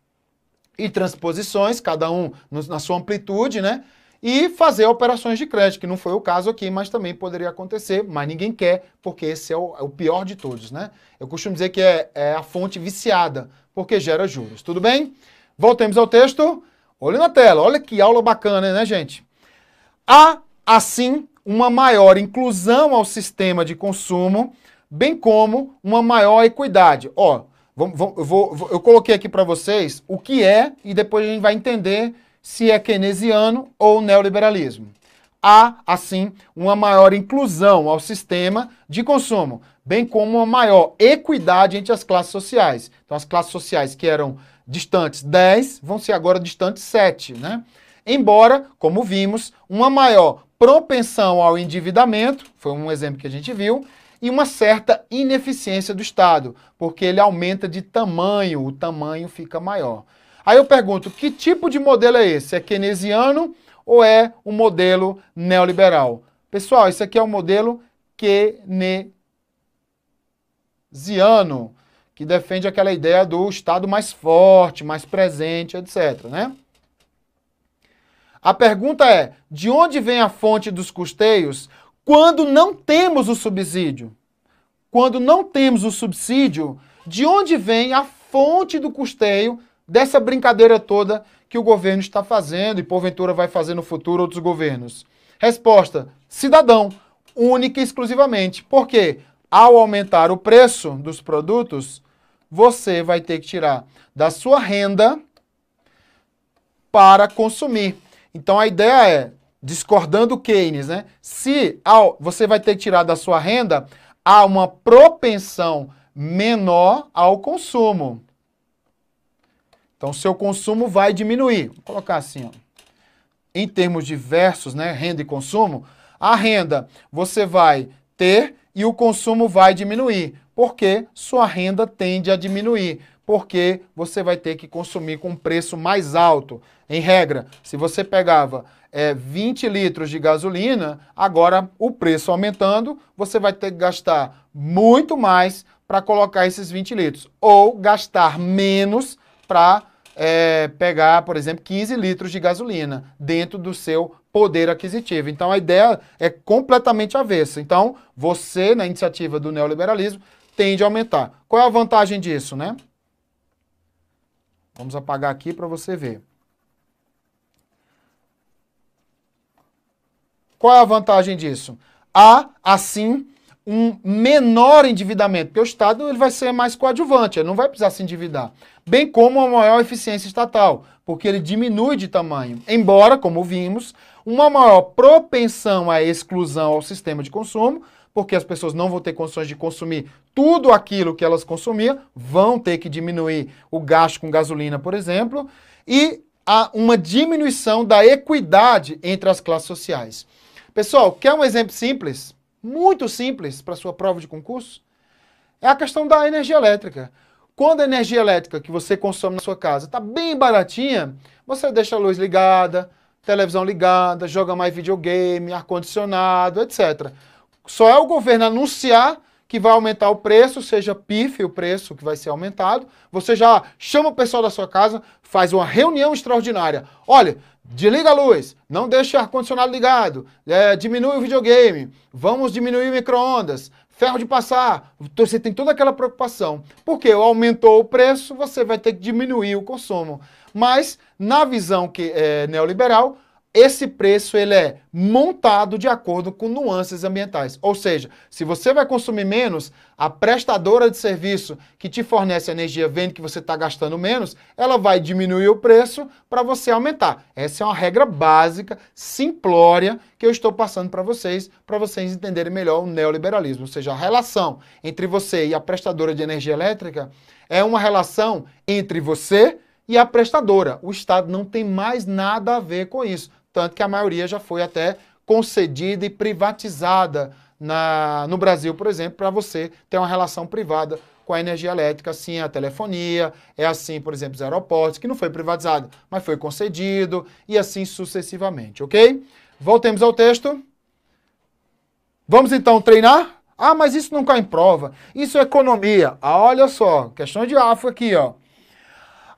e transposições, cada um no, na sua amplitude, né? E fazer operações de crédito, que não foi o caso aqui, mas também poderia acontecer, mas ninguém quer, porque esse é o, é o pior de todos, né? Eu costumo dizer que é, é a fonte viciada, porque gera juros. Tudo bem? Voltemos ao texto. Olha na tela, olha que aula bacana, né, gente? Há, assim, uma maior inclusão ao sistema de consumo, bem como uma maior equidade. Ó, vou, vou, eu coloquei aqui para vocês o que é e depois a gente vai entender se é keynesiano ou neoliberalismo. Há, assim, uma maior inclusão ao sistema de consumo, bem como uma maior equidade entre as classes sociais. Então, as classes sociais que eram distantes 10 vão ser agora distantes 7, né? Embora, como vimos, uma maior propensão ao endividamento, foi um exemplo que a gente viu, e uma certa ineficiência do Estado, porque ele aumenta de tamanho, o tamanho fica maior. Aí eu pergunto, que tipo de modelo é esse? É keynesiano ou é um modelo neoliberal? Pessoal, isso aqui é o um modelo keynesiano que defende aquela ideia do Estado mais forte, mais presente, etc. Né? A pergunta é: de onde vem a fonte dos custeios quando não temos o subsídio? Quando não temos o subsídio, de onde vem a fonte do custeio dessa brincadeira toda que o governo está fazendo e porventura vai fazer no futuro outros governos? Resposta: cidadão, única e exclusivamente. Por quê? Ao aumentar o preço dos produtos, você vai ter que tirar da sua renda para consumir. Então a ideia é, discordando Keynes, né? Se ao, você vai ter que tirar da sua renda, há uma propensão menor ao consumo. Então seu consumo vai diminuir. Vou colocar assim, ó. Em termos diversos, né, renda e consumo, a renda você vai ter e o consumo vai diminuir, porque sua renda tende a diminuir, porque você vai ter que consumir com um preço mais alto. Em regra, se você pegava é, 20 litros de gasolina, agora o preço aumentando, você vai ter que gastar muito mais para colocar esses 20 litros, ou gastar menos para é, pegar, por exemplo, 15 litros de gasolina dentro do seu poder aquisitivo. Então a ideia é completamente avessa. Então você, na iniciativa do neoliberalismo, tende a aumentar. Qual é a vantagem disso, né? Vamos apagar aqui para você ver. Qual é a vantagem disso? Há, assim, um menor endividamento, porque o Estado ele vai ser mais coadjuvante, ele não vai precisar se endividar. Bem como uma maior eficiência estatal, porque ele diminui de tamanho. Embora, como vimos, uma maior propensão à exclusão ao sistema de consumo, porque as pessoas não vão ter condições de consumir tudo aquilo que elas consumiam, vão ter que diminuir o gasto com gasolina, por exemplo, e há uma diminuição da equidade entre as classes sociais. Pessoal, quer um exemplo simples? Muito simples para sua prova de concurso? É a questão da energia elétrica. Quando a energia elétrica que você consome na sua casa está bem baratinha, você deixa a luz ligada, televisão ligada, joga mais videogame, ar-condicionado, etc. Só é o governo anunciar que vai aumentar o preço, seja PIF o preço que vai ser aumentado. Você já chama o pessoal da sua casa, faz uma reunião extraordinária. Olha, desliga a luz, não deixe o ar-condicionado ligado, é, diminui o videogame, vamos diminuir o micro-ondas, ferro de passar. Então, você tem toda aquela preocupação. Porque aumentou o preço, você vai ter que diminuir o consumo. Mas, na visão que, é, neoliberal, esse preço ele é montado de acordo com nuances ambientais. Ou seja, se você vai consumir menos, a prestadora de serviço que te fornece energia vendo que você está gastando menos, ela vai diminuir o preço para você aumentar. Essa é uma regra básica, simplória, que eu estou passando para vocês, para vocês entenderem melhor o neoliberalismo. Ou seja, a relação entre você e a prestadora de energia elétrica é uma relação entre você e a prestadora. O Estado não tem mais nada a ver com isso, tanto que a maioria já foi até concedida e privatizada na, no Brasil, por exemplo, para você ter uma relação privada com a energia elétrica, assim a telefonia, é assim, por exemplo, os aeroportos, que não foi privatizado, mas foi concedido, e assim sucessivamente, ok? Voltemos ao texto. Vamos então treinar? Ah, mas isso não cai em prova. Isso é economia. Ah, olha só, questão de AFO aqui, ó.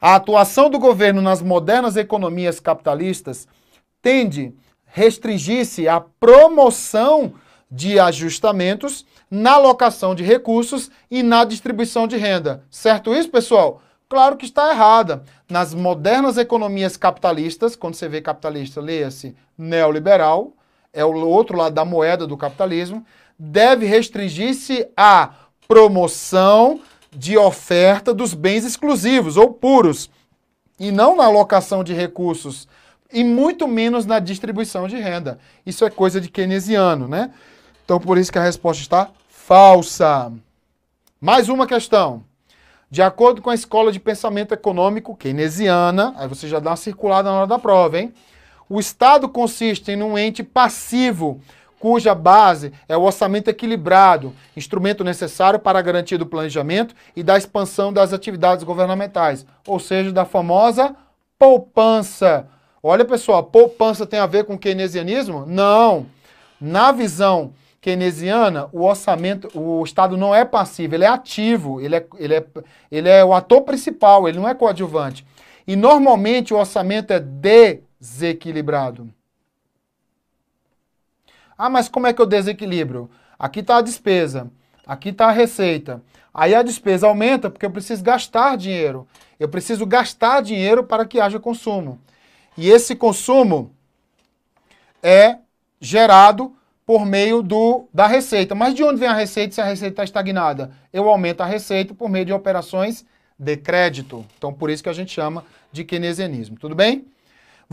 A atuação do governo nas modernas economias capitalistas tende restringir-se à promoção de ajustamentos na alocação de recursos e na distribuição de renda. Certo isso, pessoal? Claro que está errada. Nas modernas economias capitalistas, quando você vê capitalista, leia-se neoliberal, é o outro lado da moeda do capitalismo, deve restringir-se à promoção de oferta dos bens exclusivos ou puros, e não na alocação de recursos, e muito menos na distribuição de renda. Isso é coisa de keynesiano, né? Então, por isso que a resposta está falsa. Mais uma questão. De acordo com a escola de pensamento econômico keynesiana, aí você já dá uma circulada na hora da prova, hein? O Estado consiste em um ente passivo cuja base é o orçamento equilibrado, instrumento necessário para a garantia do planejamento e da expansão das atividades governamentais, ou seja, da famosa poupança. Olha, pessoal, poupança tem a ver com keynesianismo? Não. Na visão keynesiana, o orçamento, o Estado não é passivo, ele é ativo, ele é, ele é, ele é o ator principal, ele não é coadjuvante. E normalmente o orçamento é desequilibrado. Ah, mas como é que eu desequilibro? Aqui está a despesa, aqui está a receita. Aí a despesa aumenta porque eu preciso gastar dinheiro. Eu preciso gastar dinheiro para que haja consumo. E esse consumo é gerado por meio do, da receita. Mas de onde vem a receita se a receita está estagnada? Eu aumento a receita por meio de operações de crédito. Então, por isso que a gente chama de keynesianismo. Tudo bem?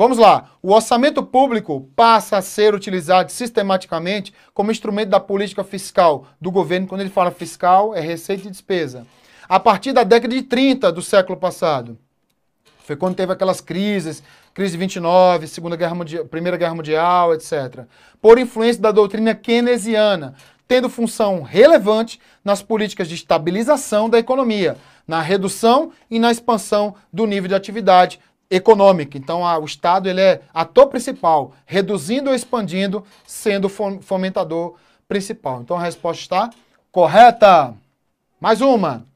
Vamos lá. O orçamento público passa a ser utilizado sistematicamente como instrumento da política fiscal do governo. Quando ele fala fiscal, é receita e despesa. A partir da década de 30 do século passado, foi quando teve aquelas crises, crise de 29, Segunda Guerra Mundial, Primeira Guerra Mundial, etc. Por influência da doutrina keynesiana, tendo função relevante nas políticas de estabilização da economia, na redução e na expansão do nível de atividade, econômica. Então, a, o Estado ele é ator principal, reduzindo ou expandindo, sendo fomentador principal. Então, a resposta está correta. Mais uma.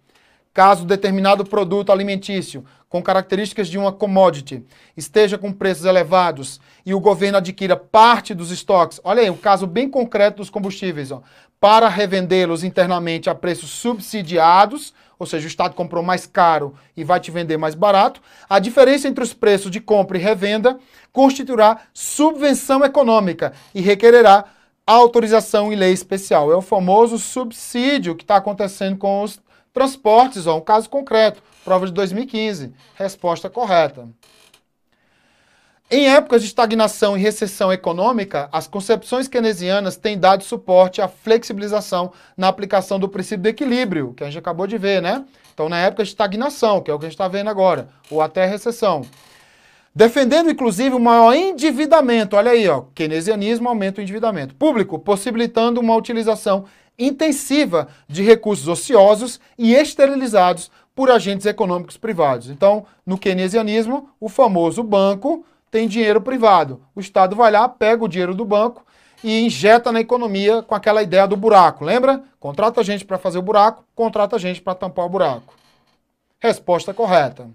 Caso determinado produto alimentício com características de uma commodity, esteja com preços elevados e o governo adquira parte dos estoques, olha aí, o um caso bem concreto dos combustíveis, ó, para revendê-los internamente a preços subsidiados, ou seja, o Estado comprou mais caro e vai te vender mais barato, a diferença entre os preços de compra e revenda constituirá subvenção econômica e requererá autorização em lei especial. É o famoso subsídio que está acontecendo com os transportes, ó, um caso concreto. Prova de 2015. Resposta correta. Em épocas de estagnação e recessão econômica, as concepções keynesianas têm dado suporte à flexibilização na aplicação do princípio do equilíbrio, que a gente acabou de ver, né? Então, na época de estagnação, que é o que a gente está vendo agora, ou até recessão. Defendendo, inclusive, o maior endividamento. Olha aí, ó. Keynesianismo aumenta o endividamento público, possibilitando uma utilização intensiva de recursos ociosos e esterilizados por agentes econômicos privados. Então, no keynesianismo, o famoso banco tem dinheiro privado. O Estado vai lá, pega o dinheiro do banco e injeta na economia com aquela ideia do buraco. Lembra? Contrata gente para fazer o buraco, contrata gente para tampar o buraco. Resposta correta.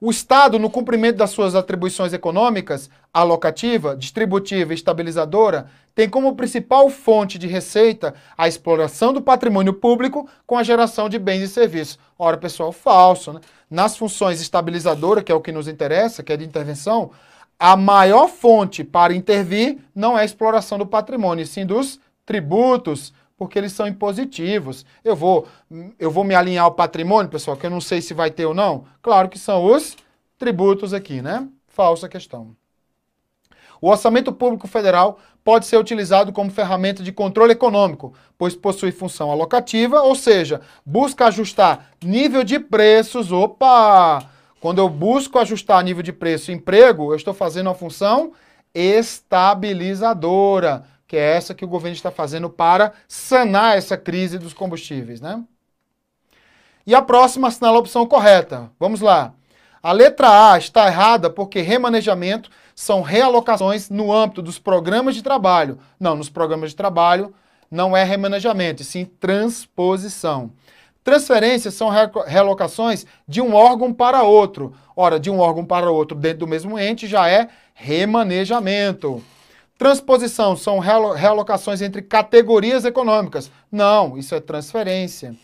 O Estado, no cumprimento das suas atribuições econômicas, alocativa, distributiva e estabilizadora, tem como principal fonte de receita a exploração do patrimônio público com a geração de bens e serviços. Ora, pessoal, falso. Né? Nas funções estabilizadora, que é o que nos interessa, que é de intervenção, a maior fonte para intervir não é a exploração do patrimônio, sim dos tributos, porque eles são impositivos. Eu vou, eu vou me alinhar ao patrimônio, pessoal, que eu não sei se vai ter ou não. Claro que são os tributos aqui, né? Falsa questão. O orçamento público federal pode ser utilizado como ferramenta de controle econômico, pois possui função alocativa, ou seja, busca ajustar nível de preços. Opa! Quando eu busco ajustar nível de preço e emprego, eu estou fazendo uma função estabilizadora que é essa que o governo está fazendo para sanar essa crise dos combustíveis, né? E a próxima assinala a opção correta. Vamos lá. A letra A está errada porque remanejamento são realocações no âmbito dos programas de trabalho. Não, nos programas de trabalho não é remanejamento, e sim transposição. Transferências são realocações de um órgão para outro. Ora, de um órgão para outro dentro do mesmo ente já é remanejamento. Transposição são realocações entre categorias econômicas. Não, isso é transferência.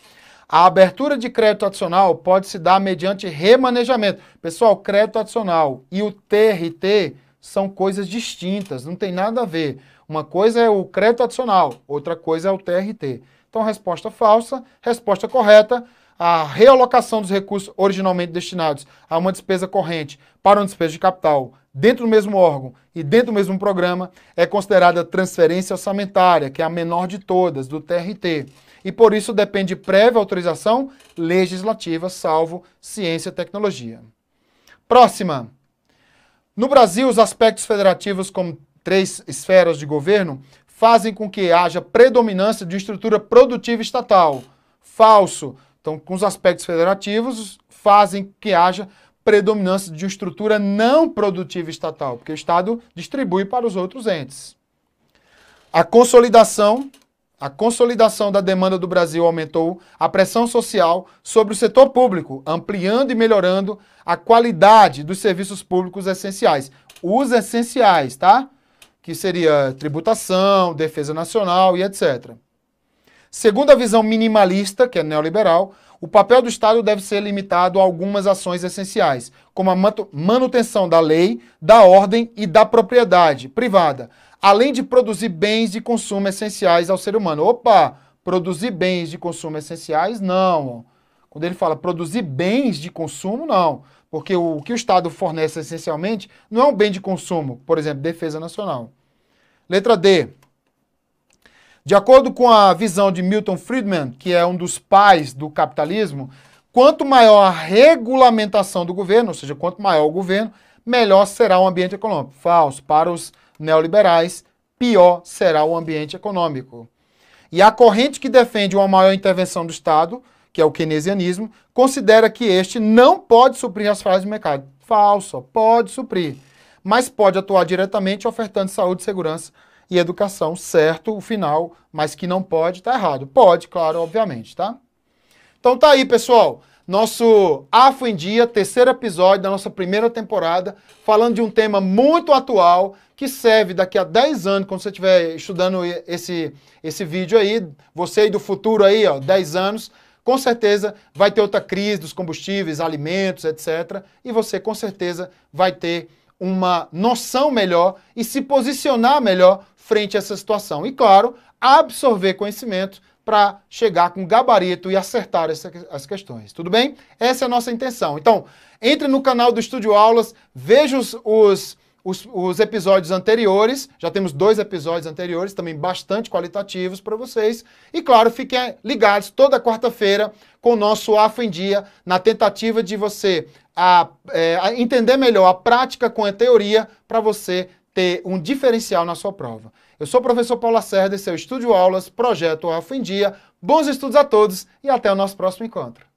A abertura de crédito adicional pode se dar mediante remanejamento. Pessoal, crédito adicional e o TRT são coisas distintas, não tem nada a ver. Uma coisa é o crédito adicional, outra coisa é o TRT. Então, resposta falsa, resposta correta a realocação dos recursos originalmente destinados a uma despesa corrente para uma despesa de capital dentro do mesmo órgão e dentro do mesmo programa é considerada transferência orçamentária, que é a menor de todas, do TRT. E por isso depende de prévia autorização legislativa, salvo ciência e tecnologia. Próxima. No Brasil, os aspectos federativos, como três esferas de governo, fazem com que haja predominância de estrutura produtiva estatal. Falso. Então, com os aspectos federativos, fazem que haja predominância de uma estrutura não produtiva estatal, porque o Estado distribui para os outros entes. A consolidação, a consolidação da demanda do Brasil aumentou a pressão social sobre o setor público, ampliando e melhorando a qualidade dos serviços públicos essenciais. Os essenciais, tá? Que seria tributação, defesa nacional e etc. Segundo a visão minimalista, que é neoliberal, o papel do Estado deve ser limitado a algumas ações essenciais, como a manutenção da lei, da ordem e da propriedade privada, além de produzir bens de consumo essenciais ao ser humano. Opa, produzir bens de consumo essenciais? Não. Quando ele fala produzir bens de consumo, não. Porque o que o Estado fornece essencialmente não é um bem de consumo, por exemplo, defesa nacional. Letra D. De acordo com a visão de Milton Friedman, que é um dos pais do capitalismo, quanto maior a regulamentação do governo, ou seja, quanto maior o governo, melhor será o ambiente econômico. Falso. Para os neoliberais, pior será o ambiente econômico. E a corrente que defende uma maior intervenção do Estado, que é o keynesianismo, considera que este não pode suprir as falhas do mercado. Falso. Pode suprir. Mas pode atuar diretamente ofertando saúde e segurança e educação, certo, o final, mas que não pode, estar tá errado. Pode, claro, obviamente, tá? Então tá aí, pessoal. Nosso AFO em Dia, terceiro episódio da nossa primeira temporada, falando de um tema muito atual que serve daqui a 10 anos, quando você estiver estudando esse, esse vídeo aí, você aí do futuro aí, ó, 10 anos, com certeza vai ter outra crise dos combustíveis, alimentos, etc. E você com certeza vai ter uma noção melhor e se posicionar melhor frente a essa situação. E, claro, absorver conhecimento para chegar com gabarito e acertar essa, as questões. Tudo bem? Essa é a nossa intenção. Então, entre no canal do Estúdio Aulas, veja os, os, os, os episódios anteriores. Já temos dois episódios anteriores, também bastante qualitativos para vocês. E, claro, fiquem ligados toda quarta-feira com o nosso AFO em Dia, na tentativa de você a, ah, é, a entender melhor a prática com a teoria para você ter um diferencial na sua prova. Eu sou o professor Paulo Lacerda, seu é Estúdio Aulas, projeto Alfa em Dia. Bons estudos a todos e até o nosso próximo encontro.